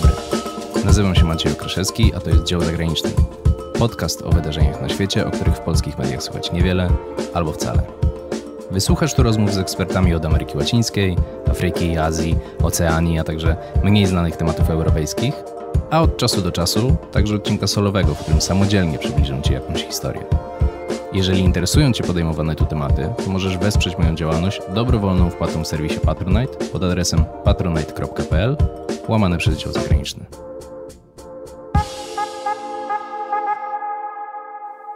dobry. Nazywam się Maciej Okraszewski, a to jest Dział Zagraniczny. Podcast o wydarzeniach na świecie, o których w polskich mediach słychać niewiele albo wcale. Wysłuchasz tu rozmów z ekspertami od Ameryki Łacińskiej, Afryki, Azji, Oceanii, a także mniej znanych tematów europejskich, a od czasu do czasu także odcinka solowego, w którym samodzielnie przybliżę Ci jakąś historię. Jeżeli interesują Cię podejmowane tu tematy, to możesz wesprzeć moją działalność dobrowolną wpłatą w serwisie Patronite pod adresem patronite.pl łamane przez dział zagraniczny.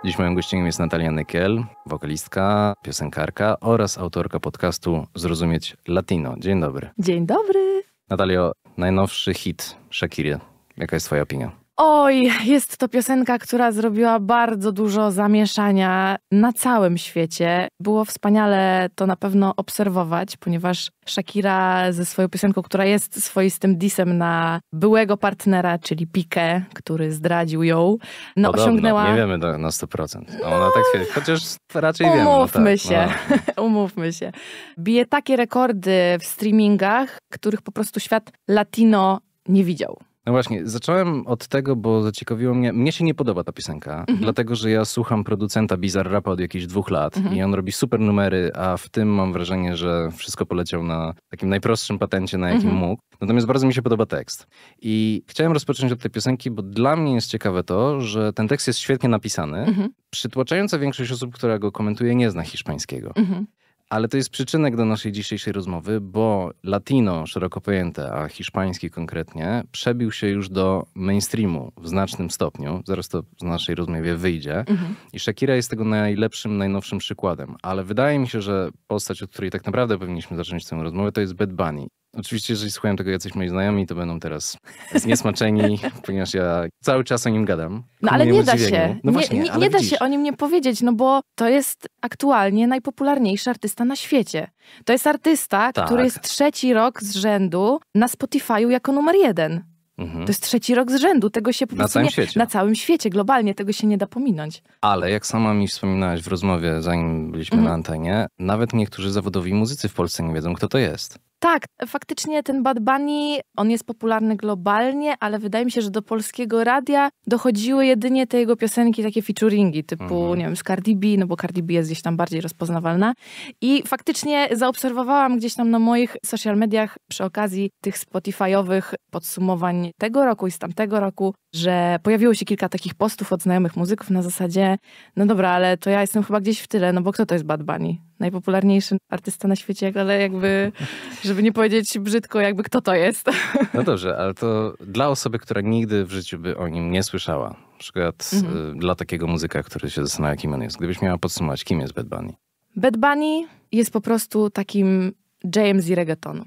Dziś moją gościem jest Natalia Nykiel, wokalistka, piosenkarka oraz autorka podcastu Zrozumieć Latino. Dzień dobry. Dzień dobry. Natalio, najnowszy hit Shakiry. Jaka jest Twoja opinia? Oj, jest to piosenka, która zrobiła bardzo dużo zamieszania na całym świecie. Było wspaniale to na pewno obserwować, ponieważ Shakira ze swoją piosenką, która jest swoistym disem na byłego partnera, czyli Pique, który zdradził ją, no Podobno, osiągnęła... nie wiemy na 100%. No, no, ona tak twierdzi, chociaż raczej no umówmy wiemy. Umówmy no się, no. umówmy się. Bije takie rekordy w streamingach, których po prostu świat latino nie widział. No właśnie, zacząłem od tego, bo zaciekawiło mnie. Mnie się nie podoba ta piosenka, mhm. dlatego że ja słucham producenta Bizar Rapa od jakichś dwóch lat mhm. i on robi super numery, a w tym mam wrażenie, że wszystko poleciał na takim najprostszym patencie, na jakim mhm. mógł. Natomiast bardzo mi się podoba tekst. I chciałem rozpocząć od tej piosenki, bo dla mnie jest ciekawe to, że ten tekst jest świetnie napisany. Mhm. Przytłaczająca większość osób, która go komentuje, nie zna hiszpańskiego. Mhm. Ale to jest przyczynek do naszej dzisiejszej rozmowy, bo latino szeroko pojęte, a hiszpański konkretnie, przebił się już do mainstreamu w znacznym stopniu. Zaraz to z naszej rozmowie wyjdzie. Mhm. I Shakira jest tego najlepszym, najnowszym przykładem. Ale wydaje mi się, że postać, od której tak naprawdę powinniśmy zacząć tę rozmowę, to jest Bad Bunny. Oczywiście, jeżeli słuchają tego jacyś moi znajomi, to będą teraz zniesmaczeni, ponieważ ja cały czas o nim gadam. no ale nie da dziwieniu. się. No nie, właśnie, nie, nie da się o nim nie powiedzieć, no bo to jest aktualnie najpopularniejszy artysta na świecie. To jest artysta, tak. który jest trzeci rok z rzędu na Spotify'u jako numer jeden. Mhm. To jest trzeci rok z rzędu, tego się po prostu na całym nie, świecie. na całym świecie, globalnie tego się nie da pominąć. Ale jak sama mi wspominałaś w rozmowie, zanim byliśmy mhm. na antenie, nawet niektórzy zawodowi muzycy w Polsce nie wiedzą, kto to jest. Tak, faktycznie ten Bad Bunny, on jest popularny globalnie, ale wydaje mi się, że do polskiego radia dochodziły jedynie te jego piosenki, takie featuringi, typu, mhm. nie wiem, z Cardi B, no bo Cardi B jest gdzieś tam bardziej rozpoznawalna. I faktycznie zaobserwowałam gdzieś tam na moich social mediach przy okazji tych Spotify'owych podsumowań tego roku i z tamtego roku, że pojawiło się kilka takich postów od znajomych muzyków na zasadzie, no dobra, ale to ja jestem chyba gdzieś w tyle, no bo kto to jest Bad Bunny? najpopularniejszy artysta na świecie, ale jakby, żeby nie powiedzieć brzydko, jakby kto to jest. No dobrze, ale to dla osoby, która nigdy w życiu by o nim nie słyszała, na przykład mhm. Y, dla takiego muzyka, który się zastanawia, kim on jest, gdybyś miała podsumować, kim jest Bad Bunny? Bad Bunny jest po prostu takim James i reggaetonu.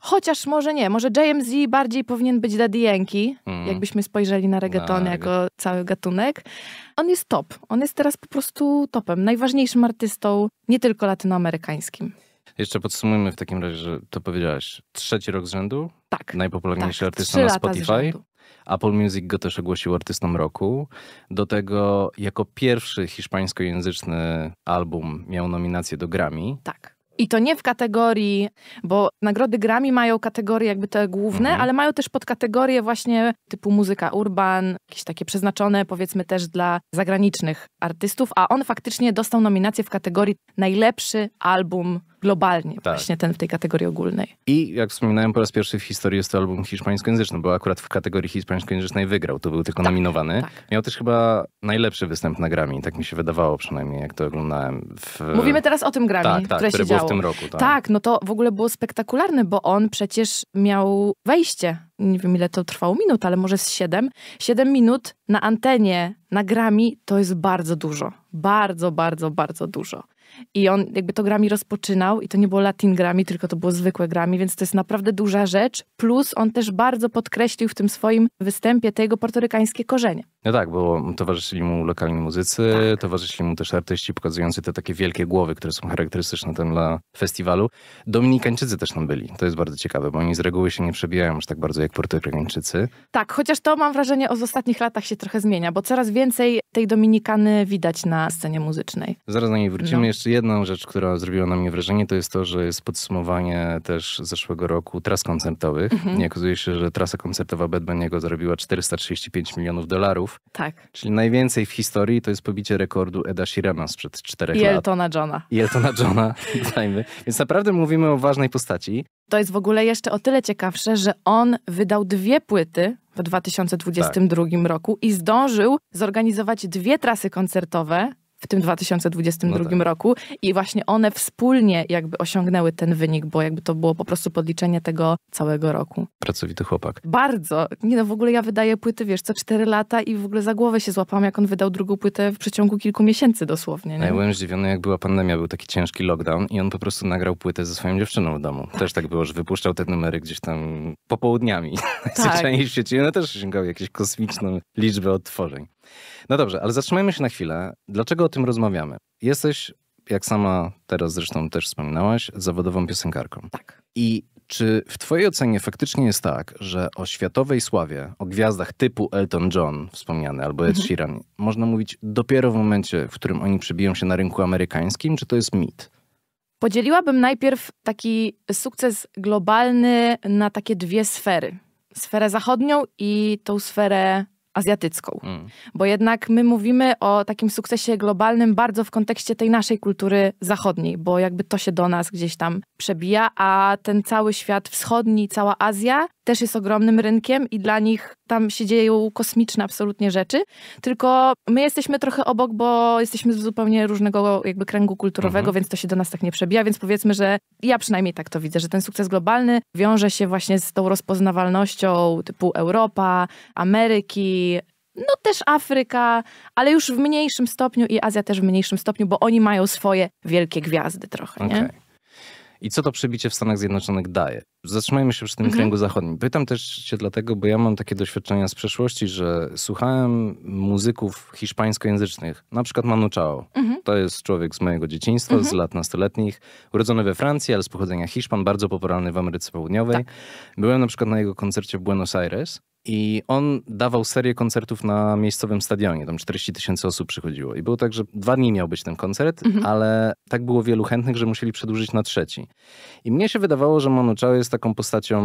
Chociaż może nie, może JMZ bardziej powinien być Daddy Yankee, mm. jakbyśmy spojrzeli na reggaeton jako cały gatunek. On jest top, on jest teraz po prostu topem, najważniejszym artystą, nie tylko latynoamerykańskim. Jeszcze podsumujmy w takim razie, że to powiedziałaś, trzeci rok z rzędu? Tak. Najpopularniejszy tak, artysta na Spotify? Apple Music go też ogłosił artystą roku. Do tego jako pierwszy hiszpańskojęzyczny album miał nominację do Grammy. Tak. I to nie w kategorii, bo nagrody Grammy mają kategorie jakby te główne, mhm. ale mają też podkategorie właśnie typu muzyka urban, jakieś takie przeznaczone powiedzmy też dla zagranicznych artystów, a on faktycznie dostał nominację w kategorii najlepszy album globalnie tak. właśnie ten w tej kategorii ogólnej. I jak wspominałem, po raz pierwszy w historii jest to album hiszpańskojęzyczny, bo akurat w kategorii hiszpańskojęzycznej wygrał, to był tylko tak, nominowany. Tak. Miał też chyba najlepszy występ na Grammy, tak mi się wydawało przynajmniej, jak to oglądałem. W... Mówimy teraz o tym Grammy, tak, tak, które, które się było w tym roku. Tak. tak, no to w ogóle było spektakularne, bo on przecież miał wejście nie wiem ile to trwało minut, ale może z 7. 7 minut na antenie, na grami to jest bardzo dużo. Bardzo, bardzo, bardzo dużo. I on jakby to grami rozpoczynał i to nie było Latin grami tylko to było zwykłe grami, więc to jest naprawdę duża rzecz. Plus on też bardzo podkreślił w tym swoim występie te jego portorykańskie korzenie. No tak, bo towarzyszyli mu lokalni muzycy, tak. towarzyszyli mu też artyści pokazujący te takie wielkie głowy, które są charakterystyczne ten dla festiwalu. Dominikańczycy też tam byli. To jest bardzo ciekawe, bo oni z reguły się nie przebijają aż tak bardzo jak Portugalczycy. Tak, chociaż to mam wrażenie o ostatnich latach się trochę zmienia, bo coraz więcej tej Dominikany widać na scenie muzycznej. Zaraz na niej wrócimy. No. Jeszcze jedną rzecz, która zrobiła na mnie wrażenie, to jest to, że jest podsumowanie też zeszłego roku tras koncertowych. Mhm. I okazuje się, że trasa koncertowa Bad Bunny'ego zarobiła 435 milionów dolarów tak. Czyli najwięcej w historii to jest pobicie rekordu Eda Sheerana sprzed czterech lat. Jeltona Johna. I Johna, dajmy. Więc naprawdę mówimy o ważnej postaci. To jest w ogóle jeszcze o tyle ciekawsze, że on wydał dwie płyty w 2022 tak. roku i zdążył zorganizować dwie trasy koncertowe w tym 2022 no tak. roku i właśnie one wspólnie jakby osiągnęły ten wynik, bo jakby to było po prostu podliczenie tego całego roku. Pracowity chłopak. Bardzo. Nie no, w ogóle ja wydaję płyty, wiesz, co 4 lata i w ogóle za głowę się złapałam, jak on wydał drugą płytę w przeciągu kilku miesięcy dosłownie. Nie? Ja byłem zdziwiony, jak była pandemia, był taki ciężki lockdown i on po prostu nagrał płytę ze swoją dziewczyną w domu. Tak. Też tak było, że wypuszczał te numery gdzieś tam popołudniami. Tak. Najzwyczajniej w świecie. I też osiągała jakieś kosmiczną liczbę odtworzeń. No dobrze, ale zatrzymajmy się na chwilę. Dlaczego o tym rozmawiamy? Jesteś, jak sama teraz zresztą też wspominałaś, zawodową piosenkarką. Tak. I czy w Twojej ocenie faktycznie jest tak, że o światowej sławie, o gwiazdach typu Elton John wspomniany albo Ed mhm. Sheeran, mhm. można mówić dopiero w momencie, w którym oni przebiją się na rynku amerykańskim, czy to jest mit? Podzieliłabym najpierw taki sukces globalny na takie dwie sfery. Sferę zachodnią i tą sferę azjatycką. Mm. Bo jednak my mówimy o takim sukcesie globalnym bardzo w kontekście tej naszej kultury zachodniej, bo jakby to się do nas gdzieś tam przebija, a ten cały świat wschodni, cała Azja też jest ogromnym rynkiem i dla nich tam się dzieją kosmiczne absolutnie rzeczy. Tylko my jesteśmy trochę obok, bo jesteśmy z zupełnie różnego jakby kręgu kulturowego, mhm. więc to się do nas tak nie przebija, więc powiedzmy, że ja przynajmniej tak to widzę, że ten sukces globalny wiąże się właśnie z tą rozpoznawalnością typu Europa, Ameryki, no też Afryka, ale już w mniejszym stopniu i Azja też w mniejszym stopniu, bo oni mają swoje wielkie gwiazdy trochę, okay. nie? I co to przebicie w Stanach Zjednoczonych daje? Zatrzymajmy się przy tym mhm. kręgu zachodnim. Pytam też cię dlatego, bo ja mam takie doświadczenia z przeszłości, że słuchałem muzyków hiszpańskojęzycznych, na przykład Manu Chao. Mhm. To jest człowiek z mojego dzieciństwa, mhm. z lat nastoletnich, urodzony we Francji, ale z pochodzenia Hiszpan, bardzo popularny w Ameryce Południowej. Tak. Byłem na przykład na jego koncercie w Buenos Aires i on dawał serię koncertów na miejscowym stadionie. Tam 40 tysięcy osób przychodziło. I było tak, że dwa dni miał być ten koncert, mhm. ale tak było wielu chętnych, że musieli przedłużyć na trzeci. I mnie się wydawało, że Manu Chao jest taką postacią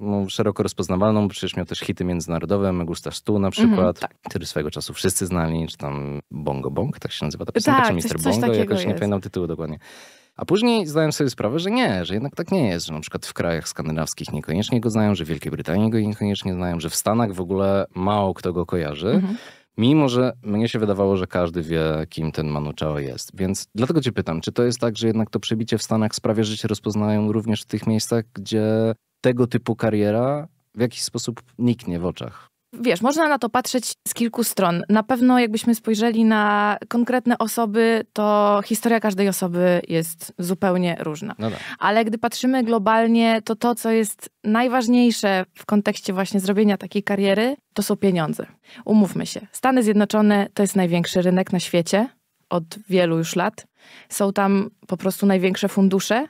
no, szeroko rozpoznawalną, bo przecież miał też hity międzynarodowe, Me Stu na mhm, przykład, mhm, tak. który swego czasu wszyscy znali, czy tam Bongo Bong, tak się nazywa ta piosenka, tak, czy Mister Bongo, jakoś jest. nie pamiętam tytułu dokładnie. A później zdałem sobie sprawę, że nie, że jednak tak nie jest, że na przykład w krajach skandynawskich niekoniecznie go znają, że w Wielkiej Brytanii go niekoniecznie znają, że w Stanach w ogóle mało kto go kojarzy. Mhm. Mimo, że mnie się wydawało, że każdy wie, kim ten Manu Chao jest. Więc dlatego cię pytam, czy to jest tak, że jednak to przebicie w Stanach sprawia, że się rozpoznają również w tych miejscach, gdzie tego typu kariera w jakiś sposób niknie w oczach Wiesz, można na to patrzeć z kilku stron. Na pewno, jakbyśmy spojrzeli na konkretne osoby, to historia każdej osoby jest zupełnie różna. No tak. Ale gdy patrzymy globalnie, to to, co jest najważniejsze w kontekście właśnie zrobienia takiej kariery, to są pieniądze. Umówmy się. Stany Zjednoczone to jest największy rynek na świecie od wielu już lat. Są tam po prostu największe fundusze.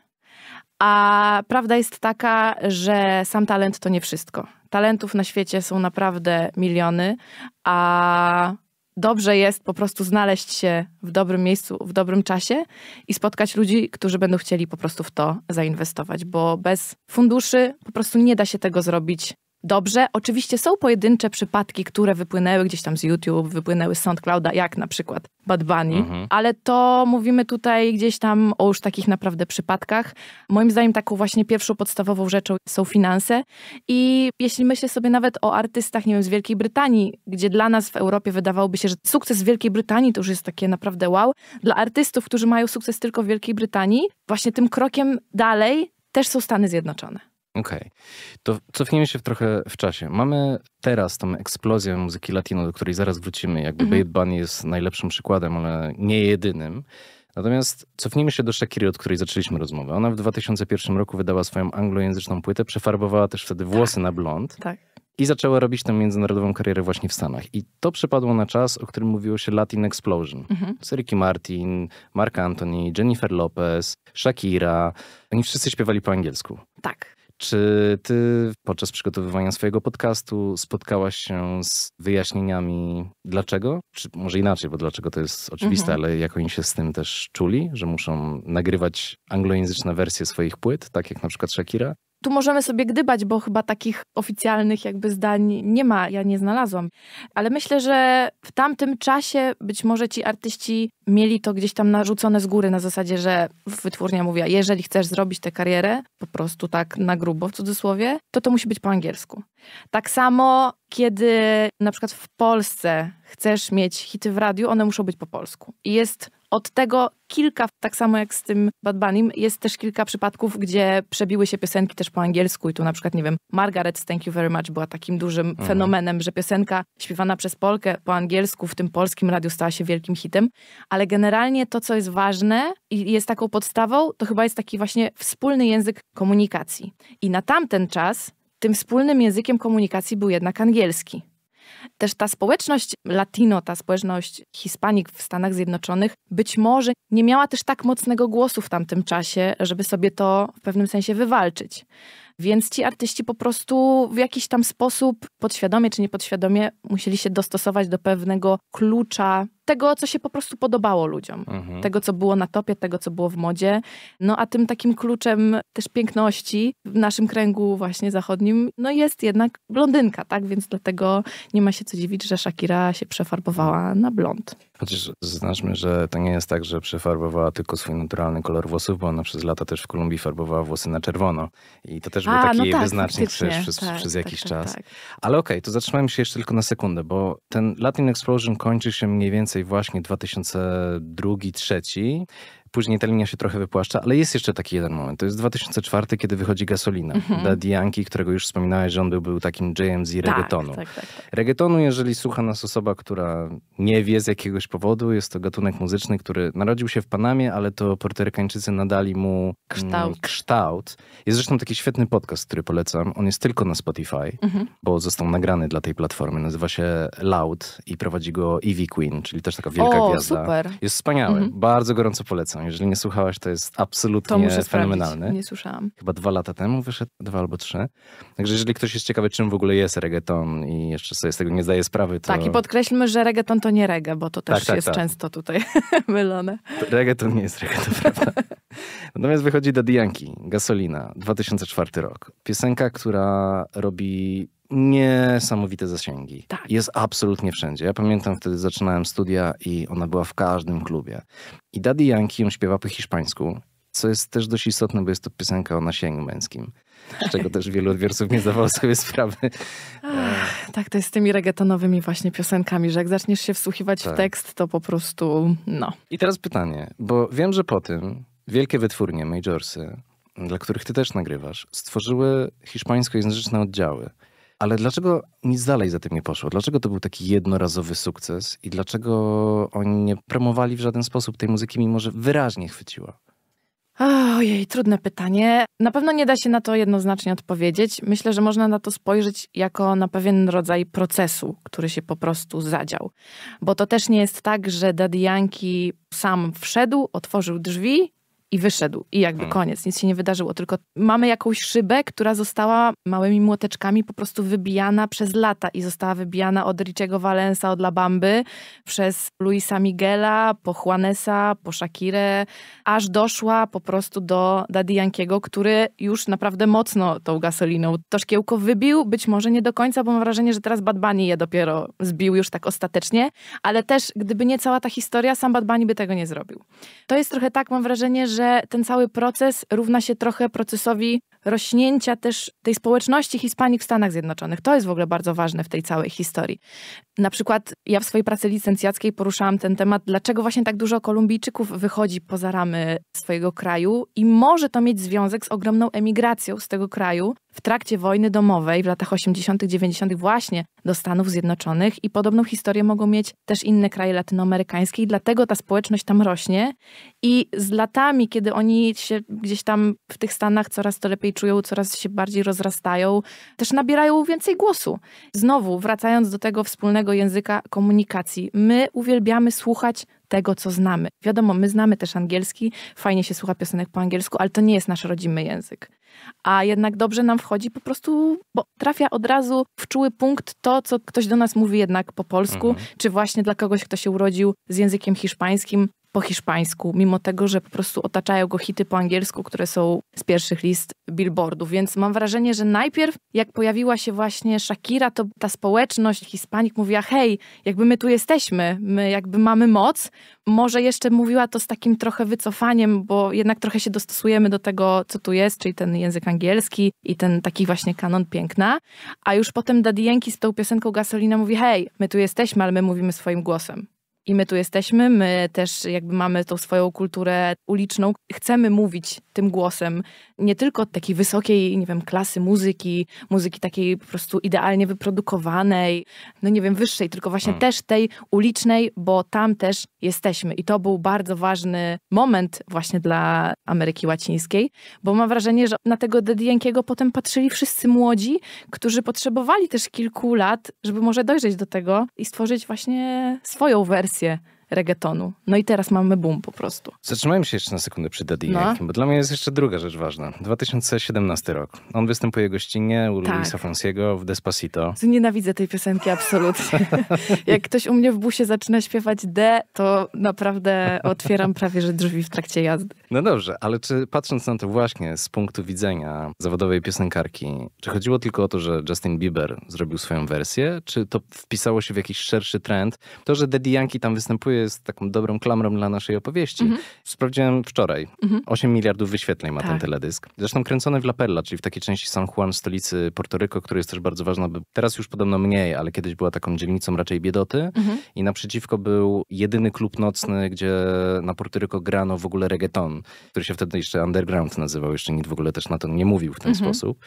A prawda jest taka, że sam talent to nie wszystko talentów na świecie są naprawdę miliony, a dobrze jest po prostu znaleźć się w dobrym miejscu, w dobrym czasie i spotkać ludzi, którzy będą chcieli po prostu w to zainwestować, bo bez funduszy po prostu nie da się tego zrobić dobrze. Oczywiście są pojedyncze przypadki, które wypłynęły gdzieś tam z YouTube, wypłynęły z SoundClouda, jak na przykład Bad Bunny, mhm. ale to mówimy tutaj gdzieś tam o już takich naprawdę przypadkach. Moim zdaniem taką właśnie pierwszą podstawową rzeczą są finanse i jeśli myślę sobie nawet o artystach, nie wiem, z Wielkiej Brytanii, gdzie dla nas w Europie wydawałoby się, że sukces Wielkiej Brytanii to już jest takie naprawdę wow. Dla artystów, którzy mają sukces tylko w Wielkiej Brytanii, właśnie tym krokiem dalej też są Stany Zjednoczone. Okej. Okay. To cofnijmy się w trochę w czasie. Mamy teraz tą eksplozję muzyki latino, do której zaraz wrócimy. Jakby mm -hmm. Bunny jest najlepszym przykładem, ale nie jedynym. Natomiast cofnijmy się do Shakiry, od której zaczęliśmy rozmowę. Ona w 2001 roku wydała swoją anglojęzyczną płytę, przefarbowała też wtedy tak. włosy na blond. Tak. I zaczęła robić tę międzynarodową karierę właśnie w Stanach. I to przypadło na czas, o którym mówiło się Latin Explosion. Mhm. Ricky Martin, Mark Anthony, Jennifer Lopez, Shakira. Oni wszyscy śpiewali po angielsku. Tak. Czy ty podczas przygotowywania swojego podcastu spotkałaś się z wyjaśnieniami dlaczego? Czy może inaczej, bo dlaczego to jest oczywiste, mhm. ale jak oni się z tym też czuli, że muszą nagrywać anglojęzyczne wersje swoich płyt, tak jak na przykład Shakira? tu możemy sobie gdybać, bo chyba takich oficjalnych jakby zdań nie ma, ja nie znalazłam. Ale myślę, że w tamtym czasie być może ci artyści mieli to gdzieś tam narzucone z góry na zasadzie, że wytwórnia mówiła, jeżeli chcesz zrobić tę karierę, po prostu tak na grubo w cudzysłowie, to to musi być po angielsku. Tak samo kiedy na przykład w Polsce chcesz mieć hity w radiu, one muszą być po polsku. I jest od tego kilka, tak samo jak z tym Bad jest też kilka przypadków, gdzie przebiły się piosenki też po angielsku i tu na przykład, nie wiem, Margaret Thank You Very Much była takim dużym mhm. fenomenem, że piosenka śpiewana przez Polkę po angielsku w tym polskim radiu stała się wielkim hitem, ale generalnie to, co jest ważne i jest taką podstawą, to chyba jest taki właśnie wspólny język komunikacji. I na tamten czas tym wspólnym językiem komunikacji był jednak angielski. Też ta społeczność latino, ta społeczność Hiszpanik w Stanach Zjednoczonych być może nie miała też tak mocnego głosu w tamtym czasie, żeby sobie to w pewnym sensie wywalczyć. Więc ci artyści po prostu w jakiś tam sposób, podświadomie czy niepodświadomie, musieli się dostosować do pewnego klucza tego, co się po prostu podobało ludziom. Mhm. Tego, co było na topie, tego, co było w modzie. No a tym takim kluczem też piękności w naszym kręgu właśnie zachodnim, no jest jednak blondynka, tak? Więc dlatego nie ma się co dziwić, że Shakira się przefarbowała na blond. Chociaż zaznaczmy, że to nie jest tak, że przefarbowała tylko swój naturalny kolor włosów, bo ona przez lata też w Kolumbii farbowała włosy na czerwono. I to też a, był taki no tak, wyznacznik przez, przez, tak, przez tak, jakiś tak, czas. Tak. Ale okej, okay, to zatrzymałem się jeszcze tylko na sekundę, bo ten Latin Explosion kończy się mniej więcej więcej właśnie 2002-2003 Później ta linia się trochę wypłaszcza, ale jest jeszcze taki jeden moment. To jest 2004, kiedy wychodzi gasolina. Mhm. Daddy Yankee, którego już wspominałeś, że on był, był takim JMZ tak, reggaetonu. Tak, tak, tak, Reggaetonu, jeżeli słucha nas osoba, która nie wie z jakiegoś powodu, jest to gatunek muzyczny, który narodził się w Panamie, ale to Porterykańczycy nadali mu mm, kształt. kształt. Jest zresztą taki świetny podcast, który polecam. On jest tylko na Spotify, mhm. bo został nagrany dla tej platformy. Nazywa się Loud i prowadzi go Ivy Queen, czyli też taka wielka o, gwiazda. Super. Jest wspaniały. Mhm. Bardzo gorąco polecam polecam. Jeżeli nie słuchałaś, to jest absolutnie to fenomenalny. Nie słyszałam. Chyba dwa lata temu wyszedł, dwa albo trzy. Także jeżeli ktoś jest ciekawy, czym w ogóle jest reggaeton i jeszcze sobie z tego nie zdaje sprawy, to... Tak, i podkreślmy, że reggaeton to nie reggae, bo to też tak, tak, jest tak. często tutaj mylone. Reggaeton nie jest reggaeton, prawda? Natomiast wychodzi Daddy Yankee, Gasolina, 2004 rok. Piosenka, która robi niesamowite zasięgi. Tak. Jest absolutnie wszędzie. Ja pamiętam wtedy zaczynałem studia i ona była w każdym klubie. I Daddy Yankee ją śpiewa po hiszpańsku, co jest też dość istotne, bo jest to piosenka o nasieniu męskim. Z czego też wielu odbiorców nie zdawało sobie sprawy. Ach, tak, to jest z tymi reggaetonowymi właśnie piosenkami, że jak zaczniesz się wsłuchiwać tak. w tekst, to po prostu no. I teraz pytanie, bo wiem, że po tym wielkie wytwórnie, majorsy, dla których ty też nagrywasz, stworzyły hiszpańskojęzyczne oddziały. Ale dlaczego nic dalej za tym nie poszło? Dlaczego to był taki jednorazowy sukces i dlaczego oni nie promowali w żaden sposób tej muzyki, mimo że wyraźnie chwyciła? Ojej, trudne pytanie. Na pewno nie da się na to jednoznacznie odpowiedzieć. Myślę, że można na to spojrzeć jako na pewien rodzaj procesu, który się po prostu zadział. Bo to też nie jest tak, że Daddy Yankee sam wszedł, otworzył drzwi i wyszedł. I jakby hmm. koniec, nic się nie wydarzyło. Tylko mamy jakąś szybę, która została małymi młoteczkami po prostu wybijana przez lata i została wybijana od Richiego Valensa, od Labamby, przez Luisa Miguela, po Juanesa, po Shakirę, aż doszła po prostu do Daddy Yankiego, który już naprawdę mocno tą gasoliną to szkiełko wybił. Być może nie do końca, bo mam wrażenie, że teraz Bad Bunny je dopiero zbił już tak ostatecznie, ale też gdyby nie cała ta historia, sam Bad Bunny by tego nie zrobił. To jest trochę tak, mam wrażenie, że że ten cały proces równa się trochę procesowi rośnięcia też tej społeczności Hiszpanik w Stanach Zjednoczonych. To jest w ogóle bardzo ważne w tej całej historii. Na przykład ja w swojej pracy licencjackiej poruszałam ten temat, dlaczego właśnie tak dużo Kolumbijczyków wychodzi poza ramy swojego kraju i może to mieć związek z ogromną emigracją z tego kraju w trakcie wojny domowej w latach 80., 90., właśnie do Stanów Zjednoczonych i podobną historię mogą mieć też inne kraje latynoamerykańskie i dlatego ta społeczność tam rośnie i z latami, kiedy oni się gdzieś tam w tych Stanach coraz to lepiej czują, coraz się bardziej rozrastają, też nabierają więcej głosu. Znowu, wracając do tego wspólnego języka komunikacji, my uwielbiamy słuchać tego, co znamy. Wiadomo, my znamy też angielski, fajnie się słucha piosenek po angielsku, ale to nie jest nasz rodzimy język. A jednak dobrze nam wchodzi po prostu, bo trafia od razu w czuły punkt to, co ktoś do nas mówi jednak po polsku, mhm. czy właśnie dla kogoś, kto się urodził z językiem hiszpańskim, po hiszpańsku, mimo tego, że po prostu otaczają go hity po angielsku, które są z pierwszych list billboardów. Więc mam wrażenie, że najpierw, jak pojawiła się właśnie Shakira, to ta społeczność Hiszpanik mówiła: hej, jakby my tu jesteśmy, my jakby mamy moc, może jeszcze mówiła to z takim trochę wycofaniem, bo jednak trochę się dostosujemy do tego, co tu jest, czyli ten język angielski i ten taki właśnie kanon piękna. A już potem Daddy Yankee z tą piosenką Gasolina mówi, hej, my tu jesteśmy, ale my mówimy swoim głosem i my tu jesteśmy, my też jakby mamy tą swoją kulturę uliczną. Chcemy mówić tym głosem nie tylko takiej wysokiej, nie wiem, klasy muzyki, muzyki takiej po prostu idealnie wyprodukowanej, no nie wiem, wyższej, tylko właśnie hmm. też tej ulicznej, bo tam też jesteśmy. I to był bardzo ważny moment właśnie dla Ameryki Łacińskiej, bo mam wrażenie, że na tego Dedienkiego potem patrzyli wszyscy młodzi, którzy potrzebowali też kilku lat, żeby może dojrzeć do tego i stworzyć właśnie swoją wersję версия reggaetonu. No i teraz mamy boom po prostu. Zatrzymajmy się jeszcze na sekundę przy Daddy no. Yankee, bo dla mnie jest jeszcze druga rzecz ważna. 2017 rok. On występuje gościnnie u tak. Luisa Franciego w Despacito. Nienawidzę tej piosenki absolutnie. Jak ktoś u mnie w busie zaczyna śpiewać D, to naprawdę otwieram prawie, że drzwi w trakcie jazdy. No dobrze, ale czy patrząc na to właśnie z punktu widzenia zawodowej piosenkarki, czy chodziło tylko o to, że Justin Bieber zrobił swoją wersję, czy to wpisało się w jakiś szerszy trend? To, że Daddy Yankee tam występuje jest taką dobrą klamrą dla naszej opowieści. Mhm. Sprawdziłem wczoraj. Mhm. 8 miliardów wyświetleń ma tak. ten teledysk. Zresztą kręcony w La Perla, czyli w takiej części San Juan, stolicy Puerto Rico, który jest też bardzo ważny. Teraz już podobno mniej, ale kiedyś była taką dzielnicą raczej biedoty. Mhm. I naprzeciwko był jedyny klub nocny, gdzie na Puerto Rico grano w ogóle reggaeton, który się wtedy jeszcze underground nazywał, jeszcze nikt w ogóle też na to nie mówił w ten mhm. sposób.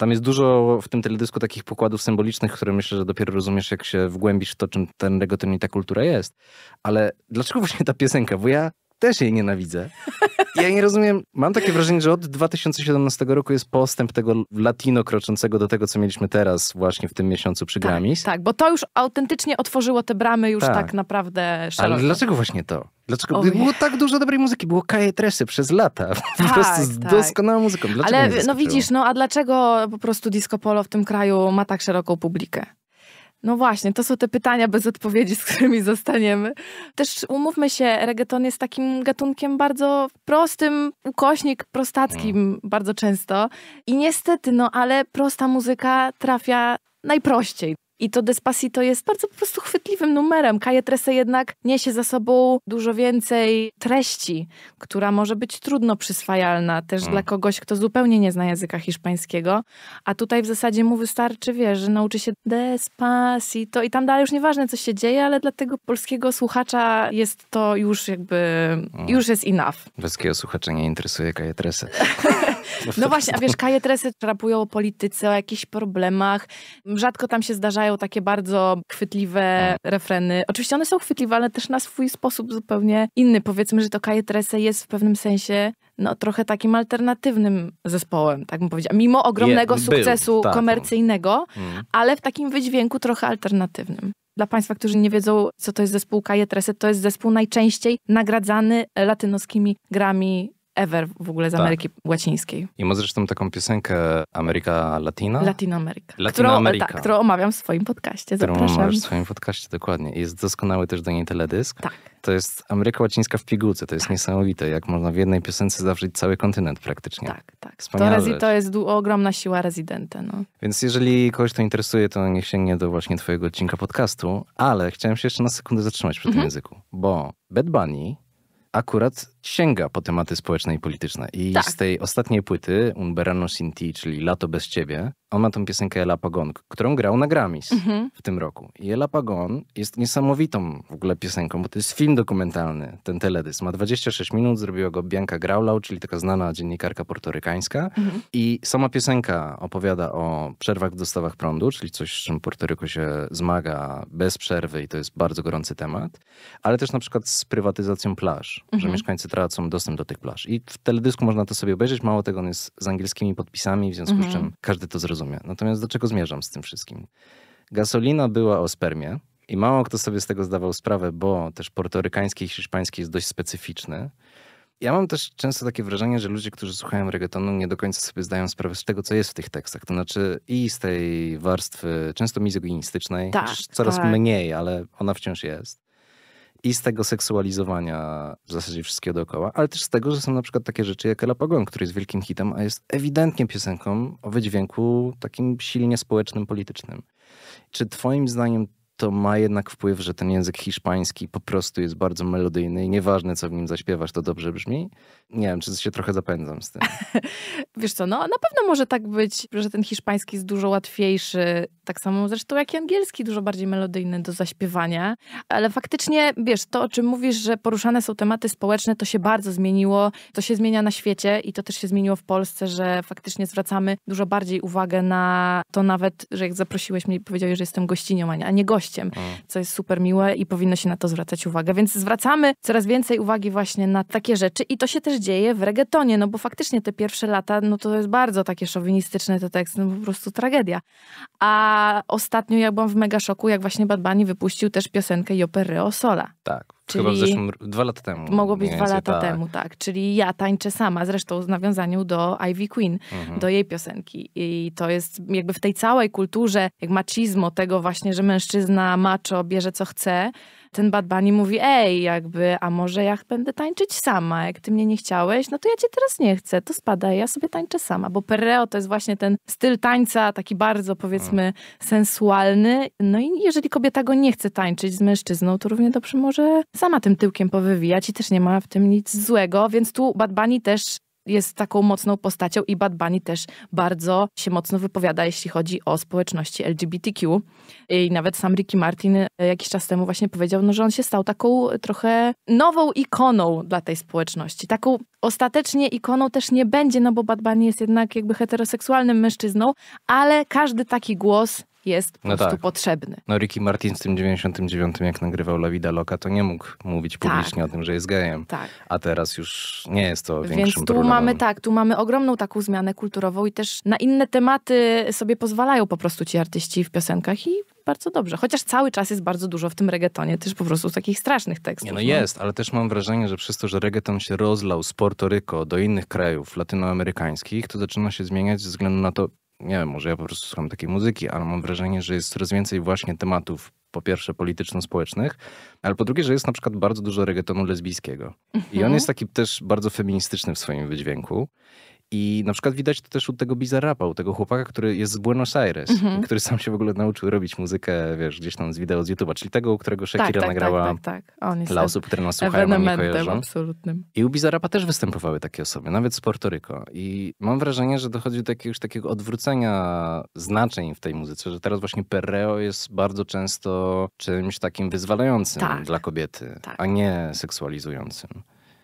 Tam jest dużo w tym teledysku takich pokładów symbolicznych, które myślę, że dopiero rozumiesz, jak się wgłębisz w to, czym ten reggaeton i ta kultura jest. Ale dlaczego właśnie ta piosenka? Bo ja też jej nienawidzę. Ja nie rozumiem, mam takie wrażenie, że od 2017 roku jest postęp tego latino kroczącego do tego, co mieliśmy teraz właśnie w tym miesiącu przy tak, Grammys. Tak, bo to już autentycznie otworzyło te bramy już tak, tak naprawdę szeroko. Ale dlaczego właśnie to? Dlaczego? Oh, było tak dużo dobrej muzyki, było Kaje Tresy przez lata. Po tak, prostu z tak. doskonałą muzyką. Dlaczego Ale no widzisz, no a dlaczego po prostu disco polo w tym kraju ma tak szeroką publikę? No właśnie, to są te pytania bez odpowiedzi, z którymi zostaniemy. Też umówmy się, reggaeton jest takim gatunkiem bardzo prostym, ukośnik prostackim no. bardzo często. I niestety, no ale prosta muzyka trafia najprościej. I to Despacito jest bardzo po prostu chwytliwym numerem. Kaja Trese jednak niesie za sobą dużo więcej treści, która może być trudno przyswajalna też dla hmm. kogoś, kto zupełnie nie zna języka hiszpańskiego. A tutaj w zasadzie mu wystarczy, wiesz, że nauczy się Despacito i tam dalej już nieważne, co się dzieje, ale dla tego polskiego słuchacza jest to już jakby, hmm. już jest enough. Polskiego słuchacza nie interesuje Kaja Trese. No, no właśnie, a wiesz, kajetresy rapują o polityce, o jakichś problemach. Rzadko tam się zdarzają takie bardzo chwytliwe refreny. Oczywiście one są chwytliwe, ale też na swój sposób zupełnie inny. Powiedzmy, że to kajetresy jest w pewnym sensie no, trochę takim alternatywnym zespołem, tak bym powiedziała. Mimo ogromnego Je, sukcesu komercyjnego, mm. ale w takim wydźwięku trochę alternatywnym. Dla Państwa, którzy nie wiedzą, co to jest zespół Kajetreset, to jest zespół najczęściej nagradzany latynoskimi grami ever w ogóle z tak. Ameryki Łacińskiej. I ma zresztą taką piosenkę Ameryka Latina? Latina Ameryka. Latina Ameryka. Tak, którą omawiam w swoim podcaście, zapraszam. Którą w swoim podcaście, dokładnie. Jest doskonały też do niej teledysk. Tak. To jest Ameryka Łacińska w pigułce, to jest tak. niesamowite, jak można w jednej piosence zawrzeć cały kontynent praktycznie. Tak, tak. to, rzecz. to jest ogromna siła rezydenta. No. Więc jeżeli kogoś to interesuje, to niech sięgnie do właśnie twojego odcinka podcastu, ale chciałem się jeszcze na sekundę zatrzymać przy tym mhm. języku, bo Bad Bunny akurat sięga po tematy społeczne i polityczne. I tak. z tej ostatniej płyty, Un Berano czyli Lato bez Ciebie, on ma tą piosenkę Ela Pagon, którą grał na Grammys mhm. w tym roku. I Ela Pagon jest niesamowitą w ogóle piosenką, bo to jest film dokumentalny, ten teledysk. Ma 26 minut, zrobiła go Bianca Graulau, czyli taka znana dziennikarka portorykańska. Mhm. I sama piosenka opowiada o przerwach w dostawach prądu, czyli coś, z czym Portoryko się zmaga bez przerwy i to jest bardzo gorący temat. Ale też na przykład z prywatyzacją plaż, że mhm. mieszkańcy tracą dostęp do tych plaż. I w teledysku można to sobie obejrzeć, mało tego, on jest z angielskimi podpisami, w związku z czym każdy to zrozumie rozumie. Natomiast do czego zmierzam z tym wszystkim? Gasolina była o spermie i mało kto sobie z tego zdawał sprawę, bo też portorykański i hiszpański jest dość specyficzny. Ja mam też często takie wrażenie, że ludzie, którzy słuchają reggaetonu, nie do końca sobie zdają sprawę z tego, co jest w tych tekstach. To znaczy i z tej warstwy często mizoginistycznej, tak, coraz tak. mniej, ale ona wciąż jest i z tego seksualizowania w zasadzie wszystkiego dookoła, ale też z tego, że są na przykład takie rzeczy jak Ela który jest wielkim hitem, a jest ewidentnie piosenką o wydźwięku takim silnie społecznym, politycznym. Czy twoim zdaniem to ma jednak wpływ, że ten język hiszpański po prostu jest bardzo melodyjny i nieważne, co w nim zaśpiewasz, to dobrze brzmi. Nie wiem, czy się trochę zapędzam z tym. Wiesz co, no na pewno może tak być, że ten hiszpański jest dużo łatwiejszy, tak samo zresztą jak i angielski, dużo bardziej melodyjny do zaśpiewania, ale faktycznie, wiesz, to o czym mówisz, że poruszane są tematy społeczne, to się bardzo zmieniło, to się zmienia na świecie i to też się zmieniło w Polsce, że faktycznie zwracamy dużo bardziej uwagę na to nawet, że jak zaprosiłeś mnie i powiedziałeś, że jestem gościnią, a nie gość gościem, co jest super miłe i powinno się na to zwracać uwagę. Więc zwracamy coraz więcej uwagi właśnie na takie rzeczy i to się też dzieje w reggaetonie, no bo faktycznie te pierwsze lata, no to jest bardzo takie szowinistyczne te teksty, no po prostu tragedia. A ostatnio ja byłam w mega szoku, jak właśnie Bad Bunny wypuścił też piosenkę Yo Perreo Sola. Tak, Czyli Chyba zeszłym, dwa lata temu. Mogło być dwa lata tak. temu, tak. Czyli ja tańczę sama, zresztą w nawiązaniu do Ivy Queen, mhm. do jej piosenki. I to jest jakby w tej całej kulturze, jak machismo tego właśnie, że mężczyzna macho bierze co chce, ten Bad Bunny mówi, ej, jakby, a może ja będę tańczyć sama, jak ty mnie nie chciałeś, no to ja cię teraz nie chcę, to spadaj, ja sobie tańczę sama, bo perreo to jest właśnie ten styl tańca, taki bardzo powiedzmy sensualny, no i jeżeli kobieta go nie chce tańczyć z mężczyzną, to równie dobrze może sama tym tyłkiem powywijać i też nie ma w tym nic złego, więc tu Bad Bunny też jest taką mocną postacią i Bad Bunny też bardzo się mocno wypowiada, jeśli chodzi o społeczności LGBTQ. I nawet sam Ricky Martin e, jakiś czas temu właśnie powiedział, no, że on się stał taką trochę nową ikoną dla tej społeczności. Taką ostatecznie ikoną też nie będzie, no bo Bad Bunny jest jednak jakby heteroseksualnym mężczyzną, ale każdy taki głos jest po no prostu tak. potrzebny. No Ricky Martin w tym 99, jak nagrywał La Vida Loca, to nie mógł mówić tak. publicznie tak. o tym, że jest gejem. Tak. A teraz już nie jest to większym Więc tu problemem. mamy tak, tu mamy ogromną taką zmianę kulturową i też na inne tematy sobie pozwalają po prostu ci artyści w piosenkach i bardzo dobrze. Chociaż cały czas jest bardzo dużo w tym reggaetonie, też po prostu takich strasznych tekstów. Nie, no, no, jest, ale też mam wrażenie, że przez to, że reggaeton się rozlał z Porto Rico do innych krajów latynoamerykańskich, to zaczyna się zmieniać ze względu na to, nie wiem, może ja po prostu słucham takiej muzyki, ale mam wrażenie, że jest coraz więcej właśnie tematów, po pierwsze polityczno-społecznych, ale po drugie, że jest na przykład bardzo dużo reggaetonu lesbijskiego. I on mhm. jest taki też bardzo feministyczny w swoim wydźwięku. I na przykład widać to też u tego Bizarrapa, u tego chłopaka, który jest z Buenos Aires, mhm. który sam się w ogóle nauczył robić muzykę, wiesz, gdzieś tam z wideo z YouTube'a, czyli tego, którego tak, Shakira tak, tak, nagrała tak, tak, tak, dla osób, które nas słuchają, a kojarzą. absolutnym. I u Bizarrapa też występowały takie osoby, nawet z Portoryko. I mam wrażenie, że dochodzi do jakiegoś takiego odwrócenia znaczeń w tej muzyce, że teraz właśnie perreo jest bardzo często czymś takim wyzwalającym tak. dla kobiety, a nie seksualizującym.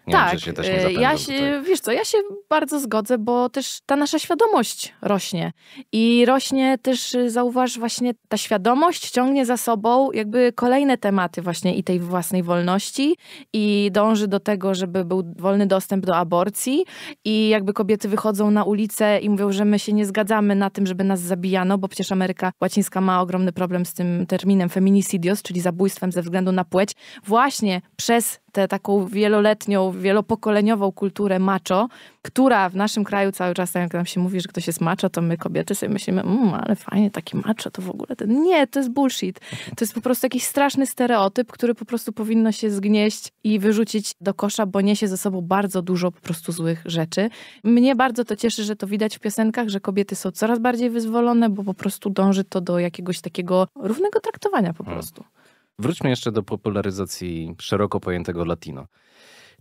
Nie tak, wiem, się też nie y, ja się, tutaj. wiesz co, ja się bardzo zgodzę, bo też ta nasza świadomość rośnie. I rośnie też, y, zauważ, właśnie ta świadomość ciągnie za sobą jakby kolejne tematy właśnie i tej własnej wolności i dąży do tego, żeby był wolny dostęp do aborcji i jakby kobiety wychodzą na ulicę i mówią, że my się nie zgadzamy na tym, żeby nas zabijano, bo przecież Ameryka Łacińska ma ogromny problem z tym terminem feminicidios, czyli zabójstwem ze względu na płeć, właśnie przez tę taką wieloletnią, wielopokoleniową kulturę macho, która w naszym kraju cały czas, tak jak nam się mówi, że ktoś jest macho, to my kobiety sobie myślimy, mmm, ale fajnie, taki macho to w ogóle ten... Nie, to jest bullshit. To jest po prostu jakiś straszny stereotyp, który po prostu powinno się zgnieść i wyrzucić do kosza, bo niesie ze sobą bardzo dużo po prostu złych rzeczy. Mnie bardzo to cieszy, że to widać w piosenkach, że kobiety są coraz bardziej wyzwolone, bo po prostu dąży to do jakiegoś takiego równego traktowania po hmm. prostu. Hmm. Wróćmy jeszcze do popularyzacji szeroko pojętego latino.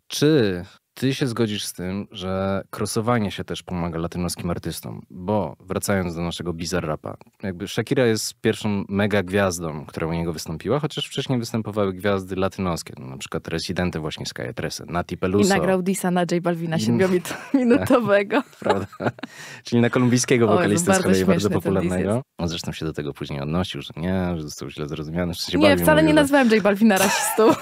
Czy ty się zgodzisz z tym, że krosowanie się też pomaga latynoskim artystom, bo wracając do naszego bizarrapa, jakby Shakira jest pierwszą mega gwiazdą, która u niego wystąpiła, chociaż wcześniej występowały gwiazdy latynoskie, no, na przykład Residente właśnie z Cajetrese, Nati Peluso. I nagrał Disa na J Balvina, mm. siedmiominutowego. minutowego, prawda. Czyli na kolumbijskiego wokalistę z kolei bardzo popularnego. On no, zresztą się do tego później odnosił, że nie, że został źle zrozumiany. Że się nie, wcale mówił, nie nazwałem J Balvina rasistą.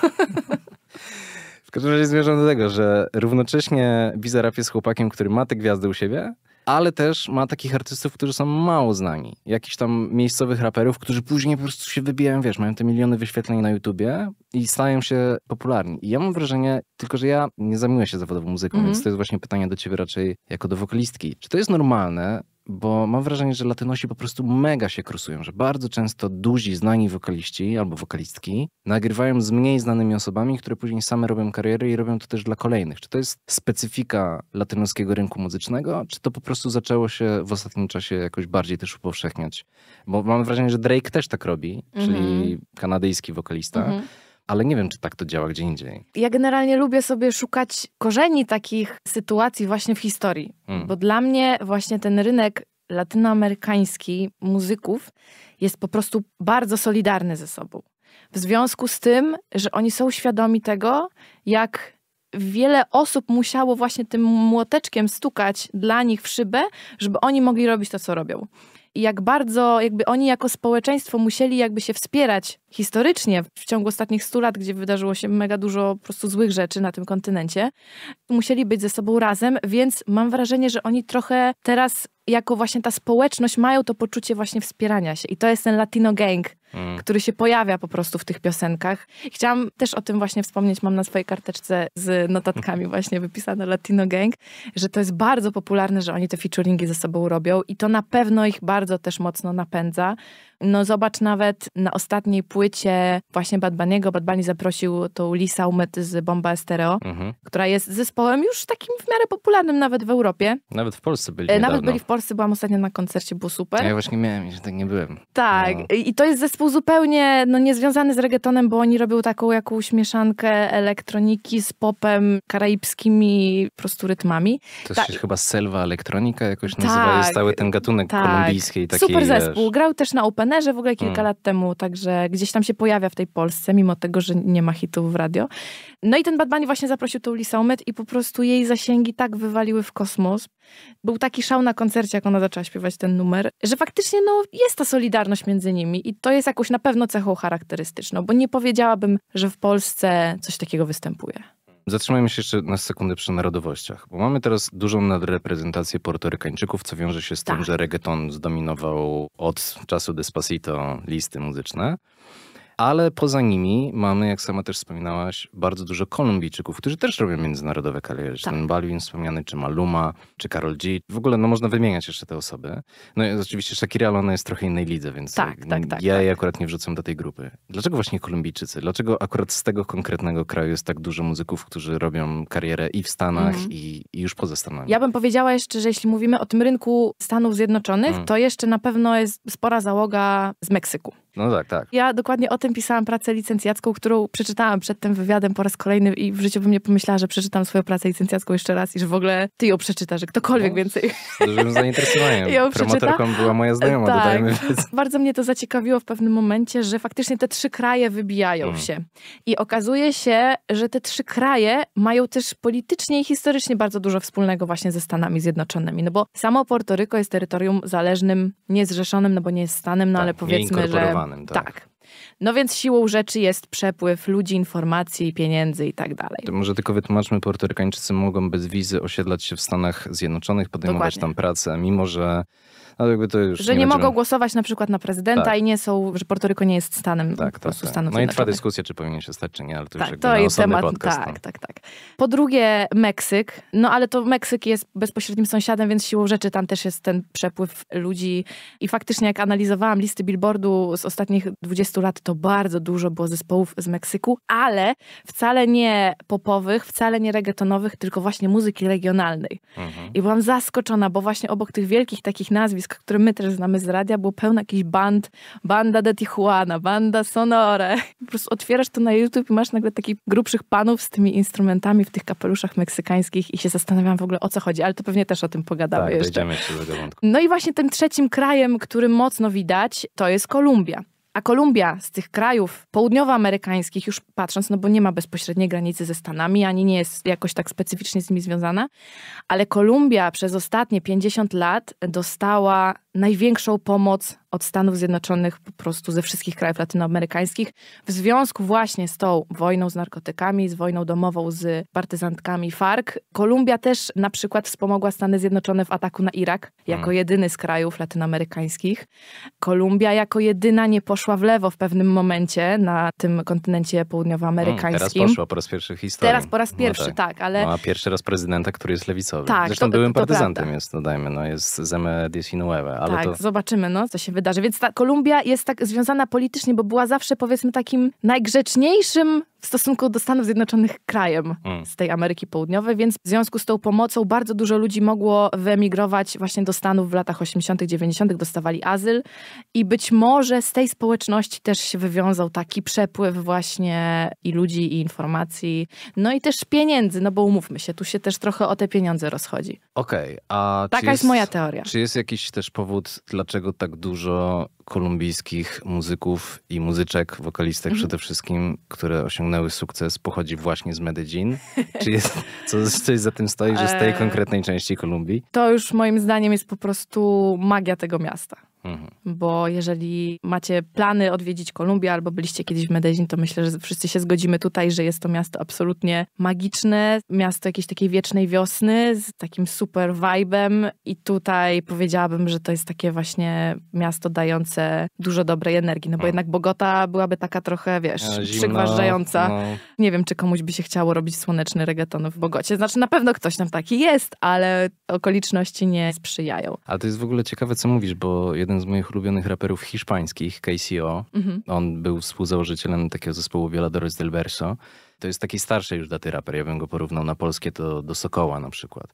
każdym razie zmierzam do tego, że równocześnie Bizarrap jest chłopakiem, który ma te gwiazdy u siebie, ale też ma takich artystów, którzy są mało znani. Jakichś tam miejscowych raperów, którzy później po prostu się wybijają, wiesz, mają te miliony wyświetleń na YouTubie i stają się popularni. I ja mam wrażenie, tylko że ja nie zajmuję się zawodową muzyką, mm -hmm. więc to jest właśnie pytanie do ciebie raczej jako do wokalistki. Czy to jest normalne, bo mam wrażenie, że latynosi po prostu mega się krusują, że bardzo często duzi, znani wokaliści albo wokalistki nagrywają z mniej znanymi osobami, które później same robią karierę i robią to też dla kolejnych. Czy to jest specyfika latynoskiego rynku muzycznego, czy to po prostu zaczęło się w ostatnim czasie jakoś bardziej też upowszechniać? Bo mam wrażenie, że Drake też tak robi, czyli mhm. kanadyjski wokalista. Mhm ale nie wiem, czy tak to działa gdzie indziej. Ja generalnie lubię sobie szukać korzeni takich sytuacji właśnie w historii, mm. bo dla mnie właśnie ten rynek latynoamerykański muzyków jest po prostu bardzo solidarny ze sobą. W związku z tym, że oni są świadomi tego, jak wiele osób musiało właśnie tym młoteczkiem stukać dla nich w szybę, żeby oni mogli robić to, co robią jak bardzo jakby oni jako społeczeństwo musieli jakby się wspierać historycznie w ciągu ostatnich 100 lat, gdzie wydarzyło się mega dużo po prostu złych rzeczy na tym kontynencie, musieli być ze sobą razem, więc mam wrażenie, że oni trochę teraz jako właśnie ta społeczność mają to poczucie właśnie wspierania się. I to jest ten Latino Gang, mm. który się pojawia po prostu w tych piosenkach. Chciałam też o tym właśnie wspomnieć, mam na swojej karteczce z notatkami właśnie wypisane Latino Gang, że to jest bardzo popularne, że oni te featuringi ze sobą robią i to na pewno ich bardzo też mocno napędza, no zobacz nawet na ostatniej płycie właśnie Bad Bunny'ego, Bad Bunny zaprosił tą Lisa Umet z Bomba Stereo, mhm. która jest zespołem już takim w miarę popularnym nawet w Europie. Nawet w Polsce byli e, Nawet niedawno. byli w Polsce, byłam ostatnio na koncercie, było super. Ja właśnie miałem, że tak nie byłem. Tak, no. i to jest zespół zupełnie no, niezwiązany z reggaetonem, bo oni robią taką jakąś mieszankę elektroniki z popem karaibskimi po prostu rytmami. To jest chyba selwa elektronika jakoś nazywa, tak. jest cały ten gatunek tak. kolumbijskiej. Taki, super zespół, wiesz... grał też na Open Partnerze w ogóle kilka mm. lat temu, także gdzieś tam się pojawia w tej Polsce, mimo tego, że nie ma hitów w radio. No i ten Bad Bunny właśnie zaprosił tą Lisa Omet i po prostu jej zasięgi tak wywaliły w kosmos. Był taki szał na koncercie, jak ona zaczęła śpiewać ten numer, że faktycznie no, jest ta solidarność między nimi i to jest jakąś na pewno cechą charakterystyczną, bo nie powiedziałabym, że w Polsce coś takiego występuje. Zatrzymajmy się jeszcze na sekundę przy narodowościach, bo mamy teraz dużą nadreprezentację Portorykańczyków, co wiąże się z tak. tym, że reggaeton zdominował od czasu Despacito listy muzyczne ale poza nimi mamy, jak sama też wspominałaś, bardzo dużo Kolumbijczyków, którzy też robią międzynarodowe kariery. Czy tak. ten Balvin wspomniany, czy Maluma, czy Karol G. W ogóle no, można wymieniać jeszcze te osoby. No i oczywiście Shakira, ale ona jest trochę innej lidze, więc tak, tak, mm, tak, ja tak. jej akurat nie wrzucam do tej grupy. Dlaczego właśnie Kolumbijczycy? Dlaczego akurat z tego konkretnego kraju jest tak dużo muzyków, którzy robią karierę i w Stanach, mm. i, i, już poza Stanami? Ja bym powiedziała jeszcze, że jeśli mówimy o tym rynku Stanów Zjednoczonych, mm. to jeszcze na pewno jest spora załoga z Meksyku. No tak, tak. Ja dokładnie o tym pisałam pracę licencjacką, którą przeczytałam przed tym wywiadem po raz kolejny i w życiu bym nie pomyślała, że przeczytam swoją pracę licencjacką jeszcze raz i że w ogóle ty ją przeczytasz, że ktokolwiek no, więcej. Z dużym zainteresowaniem. ją Promotorką była moja znajoma, tak. dodajmy. Bardzo mnie to zaciekawiło w pewnym momencie, że faktycznie te trzy kraje wybijają hmm. się. I okazuje się, że te trzy kraje mają też politycznie i historycznie bardzo dużo wspólnego właśnie ze Stanami Zjednoczonymi. No bo samo Portoryko jest terytorium zależnym, niezrzeszonym, no bo nie jest stanem, no tak, ale powiedzmy, że zaangażowanym, tak? Tak. No więc siłą rzeczy jest przepływ ludzi, informacji, pieniędzy i tak dalej. To może tylko wytłumaczmy, Puertorykańczycy mogą bez wizy osiedlać się w Stanach Zjednoczonych, podejmować Dokładnie. tam pracę, mimo że ale no, jakby to już. Że nie, nie będziemy... mogą głosować na przykład na prezydenta tak. i nie są, że Puerto nie jest stanem. Tak, tak, tak. Stanów no i trwa dyskusja, czy powinien się stać, czy nie, ale to tak, już to jest temat. Podcast, tak, no. tak, tak. Po drugie, Meksyk. No ale to Meksyk jest bezpośrednim sąsiadem, więc siłą rzeczy tam też jest ten przepływ ludzi. I faktycznie, jak analizowałam listy billboardu z ostatnich 20 lat, to bardzo dużo było zespołów z Meksyku, ale wcale nie popowych, wcale nie reggaetonowych, tylko właśnie muzyki regionalnej. Mhm. I byłam zaskoczona, bo właśnie obok tych wielkich takich nazwisk, nazwiska, które my też znamy z radia, było pełno jakichś band, banda de Tijuana, banda Sonore. Po prostu otwierasz to na YouTube i masz nagle takich grubszych panów z tymi instrumentami w tych kapeluszach meksykańskich i się zastanawiam w ogóle o co chodzi, ale to pewnie też o tym pogadamy tak, jeszcze. jeszcze do tego wątku. No i właśnie tym trzecim krajem, który mocno widać, to jest Kolumbia. A Kolumbia z tych krajów południowoamerykańskich, już patrząc, no bo nie ma bezpośredniej granicy ze Stanami, ani nie jest jakoś tak specyficznie z nimi związana, ale Kolumbia przez ostatnie 50 lat dostała największą pomoc od Stanów Zjednoczonych, po prostu ze wszystkich krajów latynoamerykańskich, w związku właśnie z tą wojną z narkotykami, z wojną domową, z partyzantkami FARC. Kolumbia też na przykład wspomogła Stany Zjednoczone w ataku na Irak, jako hmm. jedyny z krajów latynoamerykańskich. Kolumbia jako jedyna nie poszła w lewo w pewnym momencie na tym kontynencie południowoamerykańskim. Hmm, teraz poszła po raz pierwszy w historii. Teraz po raz no pierwszy, no tak. tak. ale... No, pierwszy raz prezydenta, który jest lewicowy. Tak, Zresztą to, byłym to partyzantem prawda. jest, dodajmy, no, jest Zeme 19, ale tak, to... zobaczymy, no, co się wydarzy wydarzy. Więc ta Kolumbia jest tak związana politycznie, bo była zawsze powiedzmy takim najgrzeczniejszym w stosunku do Stanów Zjednoczonych krajem mm. z tej Ameryki Południowej, więc w związku z tą pomocą bardzo dużo ludzi mogło wyemigrować właśnie do Stanów w latach 80., 90., dostawali azyl i być może z tej społeczności też się wywiązał taki przepływ właśnie i ludzi, i informacji, no i też pieniędzy, no bo umówmy się, tu się też trochę o te pieniądze rozchodzi. Okej, okay, a. Taka jest, jest moja teoria. Czy jest jakiś też powód, dlaczego tak dużo dużo kolumbijskich muzyków i muzyczek, wokalistek mhm. przede wszystkim, które osiągnęły sukces, pochodzi właśnie z Medellin. Czy jest co, coś za tym stoi, że z tej e, konkretnej części Kolumbii? To już moim zdaniem jest po prostu magia tego miasta. Mhm. Bo jeżeli macie plany odwiedzić Kolumbię albo byliście kiedyś w Medellin, to myślę, że wszyscy się zgodzimy tutaj, że jest to miasto absolutnie magiczne, miasto jakiejś takiej wiecznej wiosny z takim super vibem i tutaj powiedziałabym, że to jest takie właśnie miasto dające dużo dobrej energii, no bo mhm. jednak Bogota byłaby taka trochę, wiesz, Zimna, No. Nie wiem, czy komuś by się chciało robić słoneczny reggaeton w Bogocie. Znaczy na pewno ktoś tam taki jest, ale okoliczności nie sprzyjają. A to jest w ogóle ciekawe, co mówisz, bo jeden jeden z moich ulubionych raperów hiszpańskich, KCO. Mhm. On był współzałożycielem takiego zespołu Violadores del Verso. To jest taki starszy już daty raper, ja bym go porównał na polskie to do Sokoła na przykład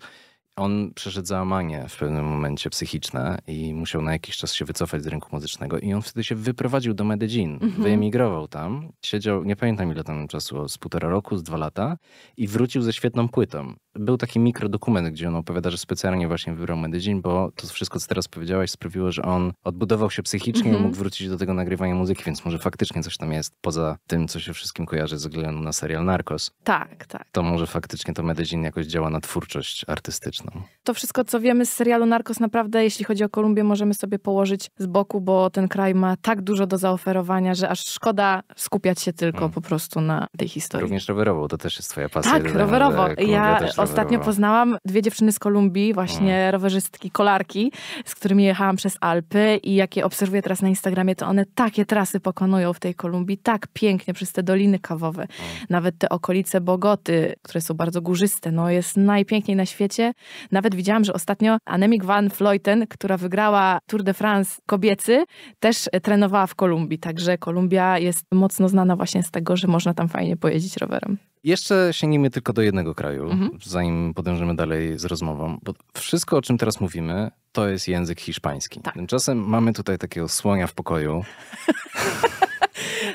on przeżył załamanie w pewnym momencie psychiczne i musiał na jakiś czas się wycofać z rynku muzycznego i on wtedy się wyprowadził do Medellin, mm -hmm. wyemigrował tam, siedział, nie pamiętam ile tam czasu, z półtora roku, z dwa lata i wrócił ze świetną płytą. Był taki mikrodokument, gdzie on opowiada, że specjalnie właśnie wybrał Medellin, bo to wszystko, co teraz powiedziałaś, sprawiło, że on odbudował się psychicznie mm -hmm. i mhm. mógł wrócić do tego nagrywania muzyki, więc może faktycznie coś tam jest poza tym, co się wszystkim kojarzy ze względu na serial Narcos. Tak, tak. To może faktycznie to Medellin jakoś działa na twórczość artystyczną. No. To wszystko, co wiemy z serialu Narcos, naprawdę, jeśli chodzi o Kolumbię, możemy sobie położyć z boku, bo ten kraj ma tak dużo do zaoferowania, że aż szkoda skupiać się tylko mhm. po prostu na tej historii. Również rowerowo, to też jest twoja pasja. Tak, rowerowo. Ja ostatnio rowerowo. poznałam dwie dziewczyny z Kolumbii, właśnie mm. rowerzystki, kolarki, z którymi jechałam przez Alpy i jakie obserwuję teraz na Instagramie, to one takie trasy pokonują w tej Kolumbii, tak pięknie przez te doliny kawowe, mm. nawet te okolice Bogoty, które są bardzo górzyste, no jest najpiękniej na świecie. Nawet widziałam, że ostatnio Anemic van Vleuten, która wygrała Tour de France kobiecy, też e, trenowała w Kolumbii. Także Kolumbia jest mocno znana właśnie z tego, że można tam fajnie pojeździć rowerem. Jeszcze sięgniemy tylko do jednego kraju, mhm. zanim podążymy dalej z rozmową, bo wszystko, o czym teraz mówimy, to jest język hiszpański. Tak. Tymczasem mamy tutaj takiego słonia w pokoju.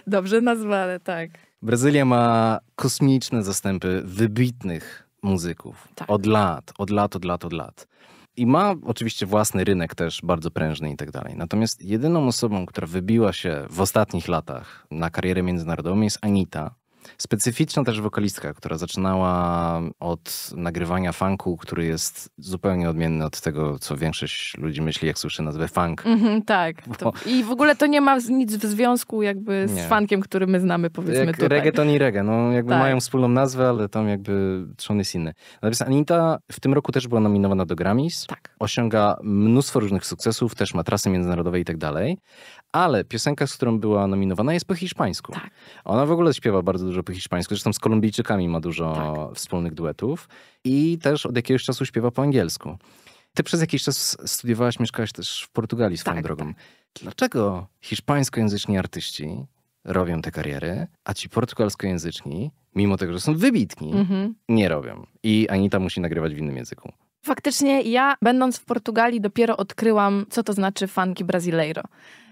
Dobrze nazwane, tak. Brazylia ma kosmiczne zastępy wybitnych muzyków. Tak. Od lat, od lat, od lat, od lat. I ma oczywiście własny rynek też bardzo prężny i tak dalej. Natomiast jedyną osobą, która wybiła się w ostatnich latach na karierę międzynarodową jest Anita, Specyficzna też wokalistka, która zaczynała od nagrywania funku, który jest zupełnie odmienny od tego, co większość ludzi myśli, jak słyszy nazwę funk. Mm -hmm, tak. Bo... I w ogóle to nie ma nic w związku jakby z nie. funkiem, który my znamy, powiedzmy jak tutaj. Reggaeton i reggae, no jakby tak. mają wspólną nazwę, ale tam jakby trzon jest inny. Natomiast Anita w tym roku też była nominowana do Grammys. Tak. Osiąga mnóstwo różnych sukcesów, też ma trasy międzynarodowe i tak dalej. Ale piosenka, z którą była nominowana jest po hiszpańsku. Tak. Ona w ogóle śpiewa bardzo dużo po hiszpańsku. Zresztą z Kolumbijczykami ma dużo tak. tak. wspólnych duetów. I też od jakiegoś czasu śpiewa po angielsku. Ty przez jakiś czas studiowałaś, mieszkałaś też w Portugalii swoją tak, drogą. Tak. Dlaczego hiszpańskojęzyczni artyści robią te kariery, a ci portugalskojęzyczni, mimo tego, że są wybitni, mm -hmm. nie robią. I Anita musi nagrywać w innym języku. Faktycznie ja, będąc w Portugalii, dopiero odkryłam, co to znaczy funky brasileiro.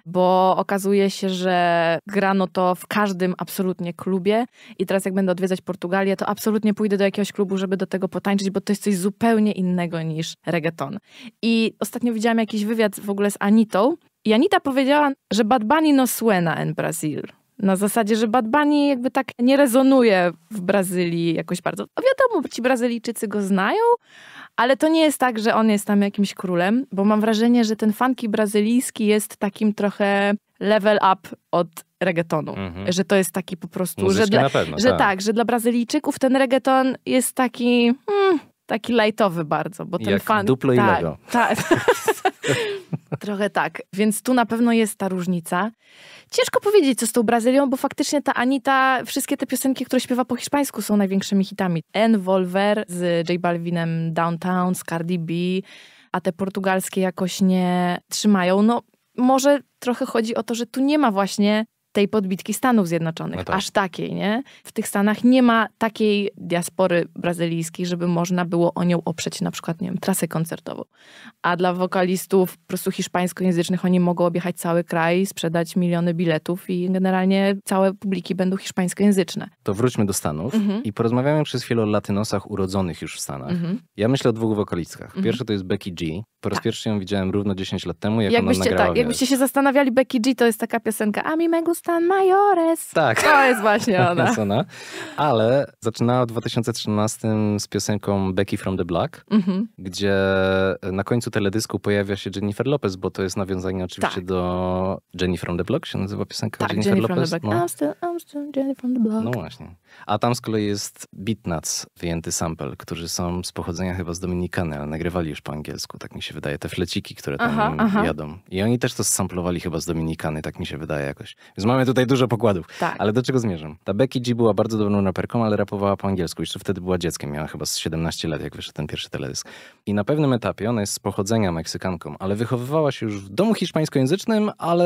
Bo okazuje się, że grano to w każdym absolutnie klubie. I teraz, jak będę odwiedzać Portugalię, to absolutnie pójdę do jakiegoś klubu, żeby do tego potańczyć, bo to jest coś zupełnie innego niż reggaeton. I ostatnio widziałam jakiś wywiad w ogóle z Anitą. I Anita powiedziała, że Bad Bunny no suena en Brazil. na zasadzie, że Bad Bunny jakby tak nie rezonuje w Brazylii jakoś bardzo. No wiadomo, ci Brazylijczycy go znają, ale to nie jest tak, że on jest tam jakimś królem, bo mam wrażenie, że ten funky brazylijski jest takim trochę level up od reggaetonu. Mhm. Że to jest taki po prostu... Muzycznie że dla, pewno, że tak. tak. że dla Brazylijczyków ten reggaeton jest taki... Hmm, taki lightowy bardzo, bo ten funk Duplo tak, i Lego. Tak, Trochę tak, więc tu na pewno jest ta różnica. Ciężko powiedzieć, co z tą Brazylią, bo faktycznie ta Anita, wszystkie te piosenki, które śpiewa po hiszpańsku są największymi hitami. Envolver z J Balvinem, Downtown, z Cardi B, a te portugalskie jakoś nie trzymają. No może trochę chodzi o to, że tu nie ma właśnie tej podbitki Stanów Zjednoczonych, no tak. aż takiej, nie? W tych Stanach nie ma takiej diaspory brazylijskiej, żeby można było o nią oprzeć na przykład, nie wiem, trasę koncertową. A dla wokalistów po prostu hiszpańskojęzycznych oni mogą objechać cały kraj, sprzedać miliony biletów i generalnie całe publiki będą hiszpańskojęzyczne. To wróćmy do Stanów mhm. i porozmawiamy przez chwilę o latynosach urodzonych już w Stanach. Mhm. Ja myślę o dwóch wokalistkach. Mhm. Pierwsza to jest Becky G. Po raz tak. pierwszy ją widziałem równo 10 lat temu, jak jakbyście, ona nagrała. Tak, jakbyście się zastanawiali, Becky G to jest taka piosenka A mi Stan Majores. Tak. To jest właśnie tak, ona. jest ona. Ale zaczynała w 2013 z piosenką Becky from the Black, mhm. gdzie na końcu teledysku pojawia się Jennifer Lopez, bo to jest nawiązanie oczywiście tak. do Jenny from the Block, się nazywa piosenka tak, Jennifer, Jenny Lopez. From the Black. No. I'm still, I'm still Jenny from the Block. No właśnie. A tam z kolei jest Beatnuts, wyjęty sample, którzy są z pochodzenia chyba z Dominikany, ale nagrywali już po angielsku, tak mi się wydaje, te fleciki, które tam aha, aha. jadą. I oni też to samplowali chyba z Dominikany, tak mi się wydaje jakoś. Więc mamy tutaj dużo pokładów. Tak. Ale do czego zmierzam? Ta Becky G była bardzo dobrą raperką, ale rapowała po angielsku. Jeszcze wtedy była dzieckiem, miała chyba z 17 lat, jak wyszedł ten pierwszy teledysk. I na pewnym etapie, ona jest z pochodzenia Meksykanką, ale wychowywała się już w domu hiszpańskojęzycznym, ale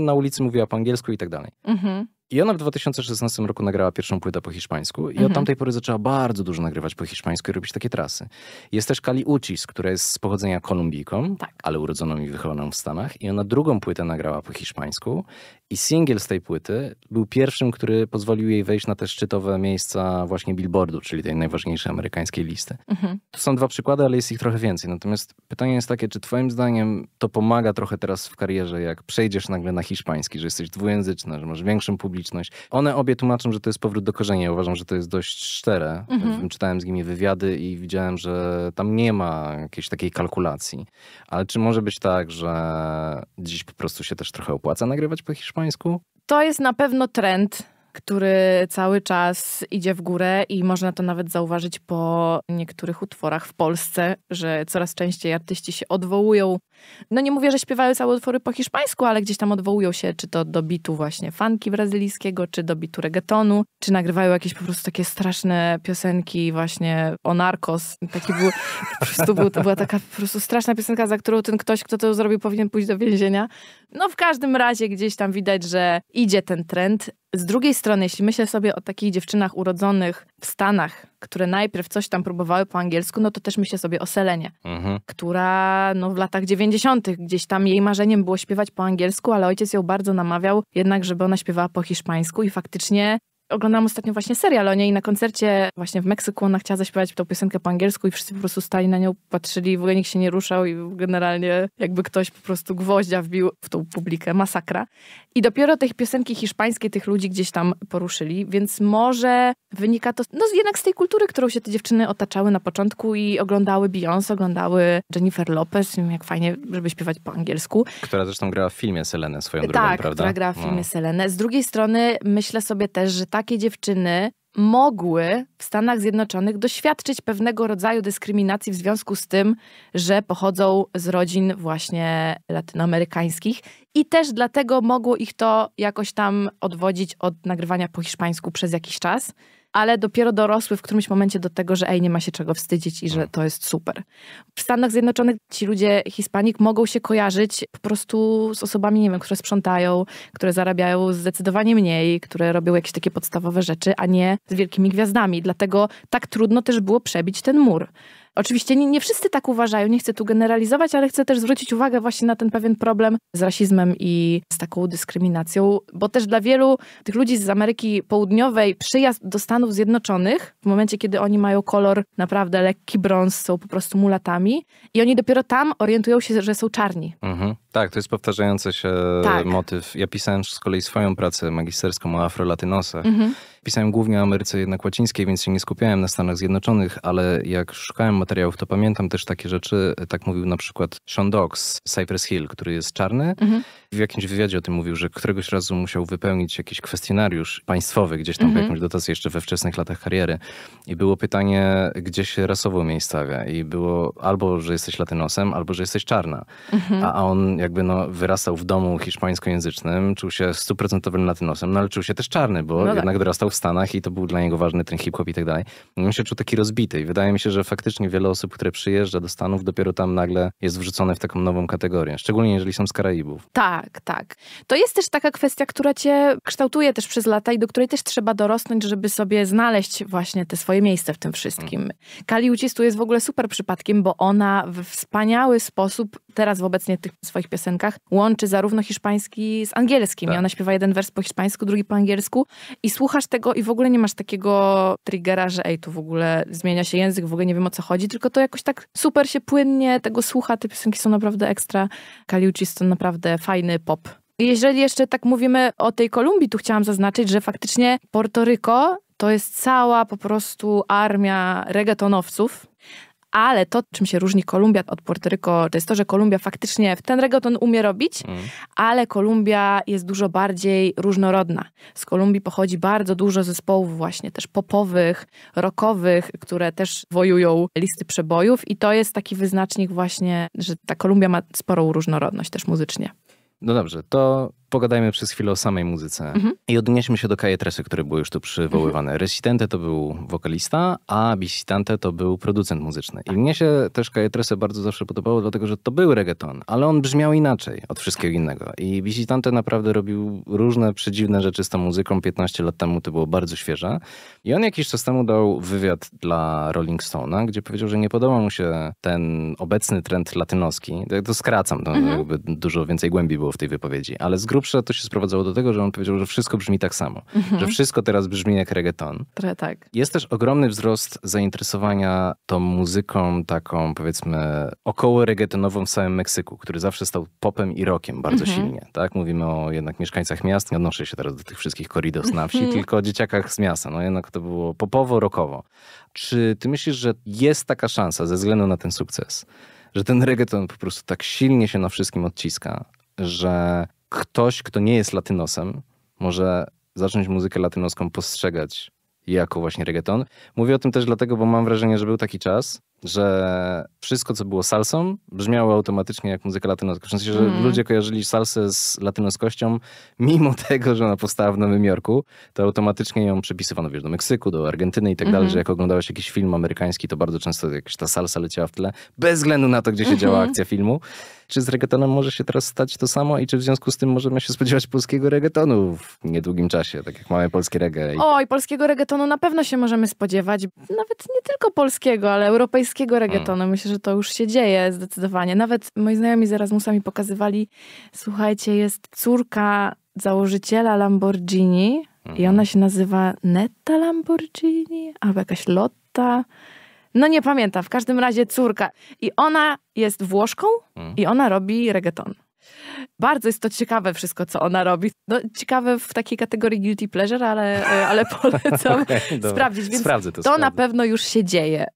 na ulicy mówiła po angielsku i tak dalej. Mhm. I ona w 2016 roku nagrała pierwszą płytę po hiszpańsku i mhm. od tamtej pory zaczęła bardzo dużo nagrywać po hiszpańsku i robić takie trasy. Jest też Kali Ucis, która jest z pochodzenia Kolumbijką, tak. ale urodzoną i wychowaną w Stanach i ona drugą płytę nagrała po hiszpańsku i singiel z tej płyty był pierwszym, który pozwolił jej wejść na te szczytowe miejsca właśnie Billboardu, czyli tej najważniejszej amerykańskiej listy. Mhm. To są dwa przykłady, ale jest ich trochę więcej. Natomiast pytanie jest takie, czy twoim zdaniem to pomaga trochę teraz w karierze, jak przejdziesz nagle na hiszpański, że jesteś dwujęzyczna, że masz większą publiczność, publiczność. One obie tłumaczą, że to jest powrót do korzeni. Ja uważam, że to jest dość szczere. Mhm. Czytałem z nimi wywiady i widziałem, że tam nie ma jakiejś takiej kalkulacji. Ale czy może być tak, że dziś po prostu się też trochę opłaca nagrywać po hiszpańsku? To jest na pewno trend który cały czas idzie w górę i można to nawet zauważyć po niektórych utworach w Polsce, że coraz częściej artyści się odwołują. No nie mówię, że śpiewają całe utwory po hiszpańsku, ale gdzieś tam odwołują się czy to do bitu właśnie fanki brazylijskiego, czy do bitu reggaetonu, czy nagrywają jakieś po prostu takie straszne piosenki właśnie o narkos. Taki był, po prostu był, to była taka po prostu straszna piosenka, za którą ten ktoś, kto to zrobił, powinien pójść do więzienia. No w każdym razie gdzieś tam widać, że idzie ten trend, z drugiej strony, jeśli myślę sobie o takich dziewczynach urodzonych w Stanach, które najpierw coś tam próbowały po angielsku, no to też myślę sobie o Selenie, mhm. która no, w latach 90. gdzieś tam jej marzeniem było śpiewać po angielsku, ale ojciec ją bardzo namawiał jednak, żeby ona śpiewała po hiszpańsku i faktycznie Oglądam ostatnio właśnie serial o niej i na koncercie właśnie w Meksyku ona chciała zaśpiewać tą piosenkę po angielsku i wszyscy po prostu stali na nią, patrzyli w ogóle nikt się nie ruszał i generalnie jakby ktoś po prostu gwoździa wbił w tą publikę. Masakra. I dopiero tej piosenki hiszpańskie tych ludzi gdzieś tam poruszyli, więc może wynika to no, jednak z tej kultury, którą się te dziewczyny otaczały na początku i oglądały Beyoncé, oglądały Jennifer Lopez, jak fajnie, żeby śpiewać po angielsku. Która zresztą grała w filmie Selenę swoją drogą, tak, prawda? Tak, która grała w filmie no. Selenę. Z drugiej strony myślę sobie też, że ta takie dziewczyny mogły w Stanach Zjednoczonych doświadczyć pewnego rodzaju dyskryminacji w związku z tym, że pochodzą z rodzin właśnie latynoamerykańskich i też dlatego mogło ich to jakoś tam odwodzić od nagrywania po hiszpańsku przez jakiś czas ale dopiero dorosły w którymś momencie do tego, że ej, nie ma się czego wstydzić i że mm. to jest super. W Stanach Zjednoczonych ci ludzie Hiszpanik mogą się kojarzyć po prostu z osobami, nie wiem, które sprzątają, które zarabiają zdecydowanie mniej, które robią jakieś takie podstawowe rzeczy, a nie z wielkimi gwiazdami. Dlatego tak trudno też było przebić ten mur. Oczywiście nie, nie wszyscy tak uważają, nie chcę tu generalizować, ale chcę też zwrócić uwagę właśnie na ten pewien problem z rasizmem i z taką dyskryminacją, bo też dla wielu tych ludzi z Ameryki Południowej przyjazd do Stanów Zjednoczonych, w momencie kiedy oni mają kolor naprawdę lekki brąz, są po prostu mulatami i oni dopiero tam orientują się, że są czarni. Mhm. Tak, to jest powtarzający się tak. motyw. Ja pisałem z kolei swoją pracę magisterską o afrolatynosach. Mhm. Pisałem głównie o Ameryce jednak łacińskiej, więc się nie skupiałem na Stanach Zjednoczonych, ale jak szukałem materiałów, to pamiętam też takie rzeczy. Tak mówił na przykład Sean Dox z Cypress Hill, który jest czarny. Mhm. W jakimś wywiadzie o tym mówił, że któregoś razu musiał wypełnić jakiś kwestionariusz państwowy, gdzieś tam mhm. jakąś dotację jeszcze we wczesnych latach kariery. I było pytanie, gdzie się rasowo stawia. I było albo, że jesteś latynosem, albo, że jesteś czarna. Mhm. A on jakby no, wyrastał w domu hiszpańskojęzycznym, czuł się stuprocentowym latynosem, no ale czuł się też czarny, bo no tak. jednak dorastał w Stanach i to był dla niego ważny ten hip-hop i tak dalej. No, on się czuł taki rozbity i wydaje mi się, że faktycznie wiele osób, które przyjeżdża do Stanów, dopiero tam nagle jest wrzucone w taką nową kategorię, szczególnie jeżeli są z Karaibów. Tak, tak. To jest też taka kwestia, która cię kształtuje też przez lata i do której też trzeba dorosnąć, żeby sobie znaleźć właśnie te swoje miejsce w tym wszystkim. Mm. Kali Ucis tu jest w ogóle super przypadkiem, bo ona w wspaniały sposób teraz wobecnie tych swoich piosenkach łączy zarówno hiszpański z angielskim. Tak. I ona śpiewa jeden wers po hiszpańsku, drugi po angielsku i słuchasz tego i w ogóle nie masz takiego triggera, że ej, tu w ogóle zmienia się język, w ogóle nie wiem o co chodzi, tylko to jakoś tak super się płynnie tego słucha. Te piosenki są naprawdę ekstra. Kaliucis to naprawdę fajny pop. Jeżeli jeszcze tak mówimy o tej Kolumbii, tu chciałam zaznaczyć, że faktycznie Porto Rico to jest cała po prostu armia reggaetonowców ale to, czym się różni Kolumbia od Puerto Rico, to jest to, że Kolumbia faktycznie ten reggaeton umie robić, mm. ale Kolumbia jest dużo bardziej różnorodna. Z Kolumbii pochodzi bardzo dużo zespołów właśnie też popowych, rockowych, które też wojują listy przebojów i to jest taki wyznacznik właśnie, że ta Kolumbia ma sporą różnorodność też muzycznie. No dobrze, to pogadajmy przez chwilę o samej muzyce. Mhm. I odnieśmy się do Kajetresy, który był już tu przywoływany. Mhm. Recitante to był wokalista, a Bisitante to był producent muzyczny. I tak. mnie się też Kajetresy bardzo zawsze podobało, dlatego że to był reggaeton, ale on brzmiał inaczej od wszystkiego innego. I Bisitante naprawdę robił różne przedziwne rzeczy z tą muzyką. 15 lat temu to było bardzo świeże. I on jakiś czas temu dał wywiad dla Rolling Stone'a, gdzie powiedział, że nie podoba mu się ten obecny trend latynoski. to skracam, to mhm. jakby dużo więcej głębi było w tej wypowiedzi, ale z grubsza to się sprowadzało do tego, że on powiedział, że wszystko brzmi tak samo. Mhm. Że wszystko teraz brzmi jak reggaeton. Trochę tak. Jest też ogromny wzrost zainteresowania tą muzyką taką powiedzmy około reggaetonową w samym Meksyku, który zawsze stał popem i rokiem bardzo mhm. silnie. Tak? Mówimy o jednak mieszkańcach miast, nie odnoszę się teraz do tych wszystkich corridos na wsi, mhm. tylko o dzieciakach z miasta. No jednak to było popowo-rokowo. Czy ty myślisz, że jest taka szansa ze względu na ten sukces, że ten reggaeton po prostu tak silnie się na wszystkim odciska, że ktoś, kto nie jest latynosem, może zacząć muzykę latynoską postrzegać jako właśnie reggaeton. Mówię o tym też dlatego, bo mam wrażenie, że był taki czas, że wszystko, co było salsą, brzmiało automatycznie jak muzyka latynoska. W sensie, że mm. ludzie kojarzyli salsę z latynoskością, mimo tego, że ona powstała w Nowym Jorku, to automatycznie ją przepisywano wiesz, do Meksyku, do Argentyny i tak dalej, mhm. że jak oglądałeś jakiś film amerykański, to bardzo często jakaś ta salsa leciała w tle, bez względu na to, gdzie się działa akcja filmu. Czy z reggaetonem może się teraz stać to samo i czy w związku z tym możemy się spodziewać polskiego reggaetonu w niedługim czasie, tak jak mamy polskie reggae? I... Oj, polskiego reggaetonu na pewno się możemy spodziewać. Nawet nie tylko polskiego, ale europejskiego hmm. reggaetonu. Myślę, że to już się dzieje zdecydowanie. Nawet moi znajomi z Erasmusami mi pokazywali, słuchajcie, jest córka założyciela Lamborghini i mhm. ona się nazywa Netta Lamborghini albo jakaś Lotta. No nie pamiętam, w każdym razie córka. I ona jest Włoszką mm. i ona robi reggaeton. Bardzo jest to ciekawe wszystko, co ona robi. No, ciekawe w takiej kategorii guilty pleasure, ale, e, ale polecam okay, sprawdzić. Więc Sprawdzę to, to sprawdzę. na pewno już się dzieje.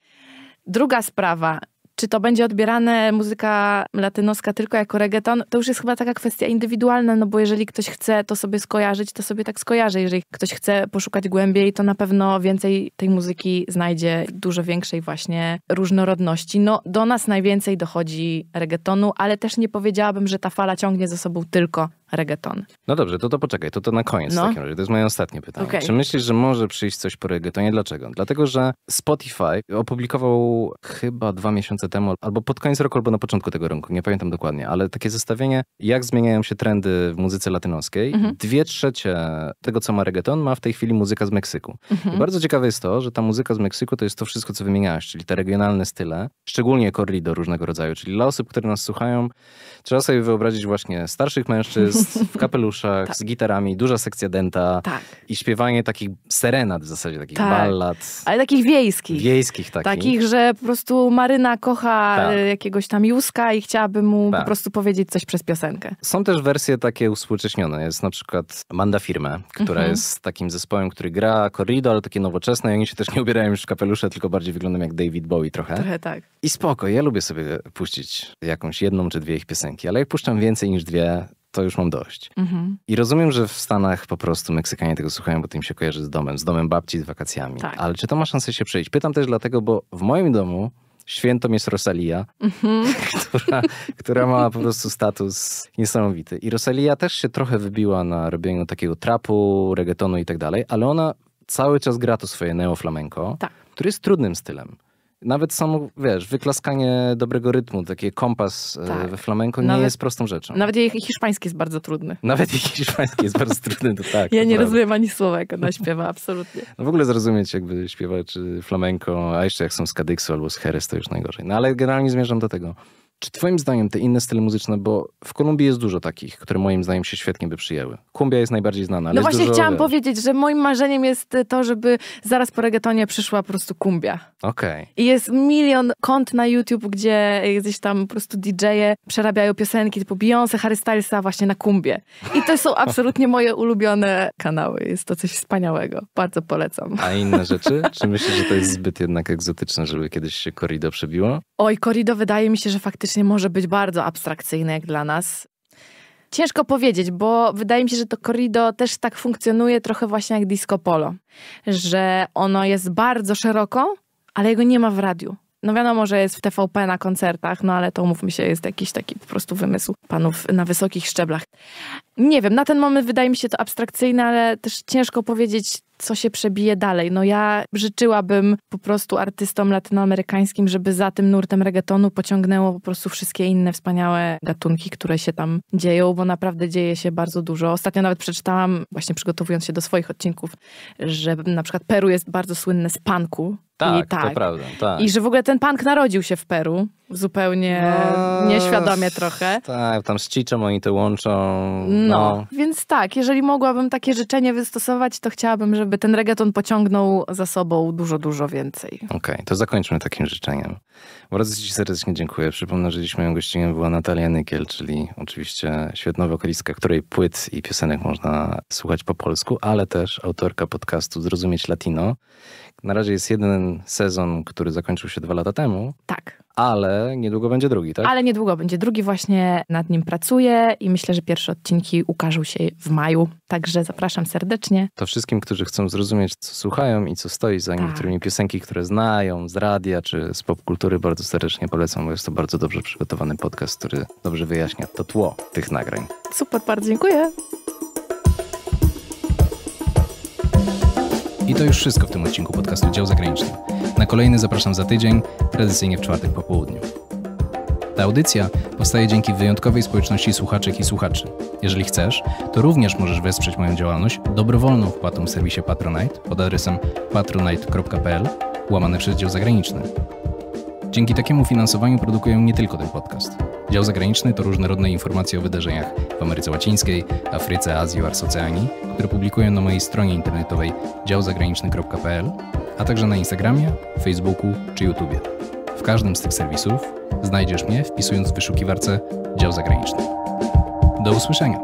Druga sprawa. Czy to będzie odbierane muzyka latynoska tylko jako reggaeton? To już jest chyba taka kwestia indywidualna, no bo jeżeli ktoś chce to sobie skojarzyć, to sobie tak skojarzy. Jeżeli ktoś chce poszukać głębiej, to na pewno więcej tej muzyki znajdzie dużo większej właśnie różnorodności. No do nas najwięcej dochodzi reggaetonu, ale też nie powiedziałabym, że ta fala ciągnie za sobą tylko reggaeton. No dobrze, to to poczekaj, to to na koniec no. w takim razie. To jest moje ostatnie pytanie. Okay. Czy myślisz, że może przyjść coś po reggaetonie? Dlaczego? Dlatego, że Spotify opublikował chyba dwa miesiące temu, albo pod koniec roku, albo na początku tego roku, nie pamiętam dokładnie, ale takie zestawienie, jak zmieniają się trendy w muzyce latynoskiej. Mhm. Dwie trzecie tego, co ma reggaeton, ma w tej chwili muzyka z Meksyku. Mhm. I bardzo ciekawe jest to, że ta muzyka z Meksyku to jest to wszystko, co wymieniałaś, czyli te regionalne style, szczególnie corrido różnego rodzaju, czyli dla osób, które nas słuchają, trzeba sobie wyobrazić właśnie starszych mężczyzn, w kapeluszach, tak. z gitarami, duża sekcja dęta tak. i śpiewanie takich serenad w zasadzie, takich tak. ballad. Ale takich wiejskich. Wiejskich takich. Takich, że po prostu Maryna kocha tak. E, jakiegoś tam Józka i chciałaby mu po tak. prostu powiedzieć coś przez piosenkę. Są też wersje takie uspółcześnione. Jest na przykład Manda Firmę, która mhm. jest takim zespołem, który gra corrido, ale takie nowoczesne i oni się też nie ubierają już w kapelusze, tylko bardziej wyglądają jak David Bowie trochę. Trochę tak. I spoko, ja lubię sobie puścić jakąś jedną czy dwie ich piosenki, ale jak puszczam więcej niż dwie, to już mam dość. Mhm. I rozumiem, że w Stanach po prostu Meksykanie tego słuchają, bo tym się kojarzy z domem, z domem babci, z wakacjami. Tak. Ale czy to ma szansę się przejść? Pytam też dlatego, bo w moim domu świętą jest Rosalia, mhm. która, która ma po prostu status niesamowity. I Rosalia też się trochę wybiła na robieniu takiego trapu, reggaetonu i tak dalej, ale ona cały czas gra to swoje neoflamenko, tak. który jest trudnym stylem nawet samo, wiesz, wyklaskanie dobrego rytmu, taki kompas e, tak. we flamenko nie jest prostą rzeczą. Nawet jej hiszpański jest bardzo trudny. Nawet jej hiszpański jest bardzo trudny, to tak. Ja to nie prawda. rozumiem ani słowa, jak ona śpiewa, absolutnie. No w ogóle zrozumieć jakby śpiewać y, flamenko, a jeszcze jak są z Kadyksu albo z Jerez, to już najgorzej. No ale generalnie zmierzam do tego. Czy twoim zdaniem te inne style muzyczne, bo w Kolumbii jest dużo takich, które moim zdaniem się świetnie by przyjęły. Kumbia jest najbardziej znana, ale No właśnie dużo... chciałam powiedzieć, że moim marzeniem jest y, to, żeby zaraz po reggaetonie przyszła po prostu kumbia. Okej. Okay. I jest milion kont na YouTube, gdzie gdzieś tam po prostu DJ-e przerabiają piosenki typu Beyoncé, Harry Stylesa właśnie na kumbie. I to są absolutnie moje ulubione kanały. Jest to coś wspaniałego. Bardzo polecam. A inne rzeczy? Czy myślisz, że to jest zbyt jednak egzotyczne, żeby kiedyś się Corrido przebiło? Oj, Corrido wydaje mi się, że faktycznie faktycznie może być bardzo abstrakcyjne jak dla nas. Ciężko powiedzieć, bo wydaje mi się, że to corrido też tak funkcjonuje trochę właśnie jak disco polo, że ono jest bardzo szeroko, ale jego nie ma w radiu. No wiadomo, że jest w TVP na koncertach, no ale to mi się, jest jakiś taki po prostu wymysł panów na wysokich szczeblach. Nie wiem, na ten moment wydaje mi się to abstrakcyjne, ale też ciężko powiedzieć, co się przebije dalej. No ja życzyłabym po prostu artystom latynoamerykańskim, żeby za tym nurtem reggaetonu pociągnęło po prostu wszystkie inne wspaniałe gatunki, które się tam dzieją, bo naprawdę dzieje się bardzo dużo. Ostatnio nawet przeczytałam, właśnie przygotowując się do swoich odcinków, że na przykład Peru jest bardzo słynne z panku, tak, I, tak, to tak. prawda. Tak. I że w ogóle ten punk narodził się w Peru, zupełnie no, nieświadomie trochę. Tak, tam z Chichą oni to łączą. No. no. więc tak, jeżeli mogłabym takie życzenie wystosować, to chciałabym, żeby ten reggaeton pociągnął za sobą dużo, dużo więcej. Okej, okay, to zakończmy takim życzeniem. Bardzo Ci serdecznie dziękuję. Przypomnę, że dziś moją gościnią była Natalia Nykiel, czyli oczywiście świetna wokalistka, której płyt i piosenek można słuchać po polsku, ale też autorka podcastu Zrozumieć Latino. Na razie jest jeden sezon, który zakończył się dwa lata temu. Tak. Ale niedługo będzie drugi, tak? Ale niedługo będzie drugi, właśnie nad nim pracuję i myślę, że pierwsze odcinki ukażą się w maju, także zapraszam serdecznie. To wszystkim, którzy chcą zrozumieć, co słuchają i co stoi za tak. niektórymi piosenki, które znają z radia czy z popkultury, bardzo serdecznie polecam, bo jest to bardzo dobrze przygotowany podcast, który dobrze wyjaśnia to tło tych nagrań. Super, bardzo dziękuję. I to już wszystko w tym odcinku podcastu Dział Zagraniczny. Na kolejny zapraszam za tydzień, tradycyjnie w czwartek po południu. Ta audycja powstaje dzięki wyjątkowej społeczności słuchaczek i słuchaczy. Jeżeli chcesz, to również możesz wesprzeć moją działalność dobrowolną wpłatą w serwisie Patronite pod adresem patronite.pl łamane przez dział zagraniczny. Dzięki takiemu finansowaniu produkuję nie tylko ten podcast. Dział zagraniczny to różnorodne informacje o wydarzeniach w Ameryce Łacińskiej, Afryce, Azji oraz Oceanii, które publikuję na mojej stronie internetowej działzagraniczny.pl, a także na Instagramie, Facebooku czy YouTube. W każdym z tych serwisów znajdziesz mnie wpisując w wyszukiwarce dział zagraniczny. Do usłyszenia!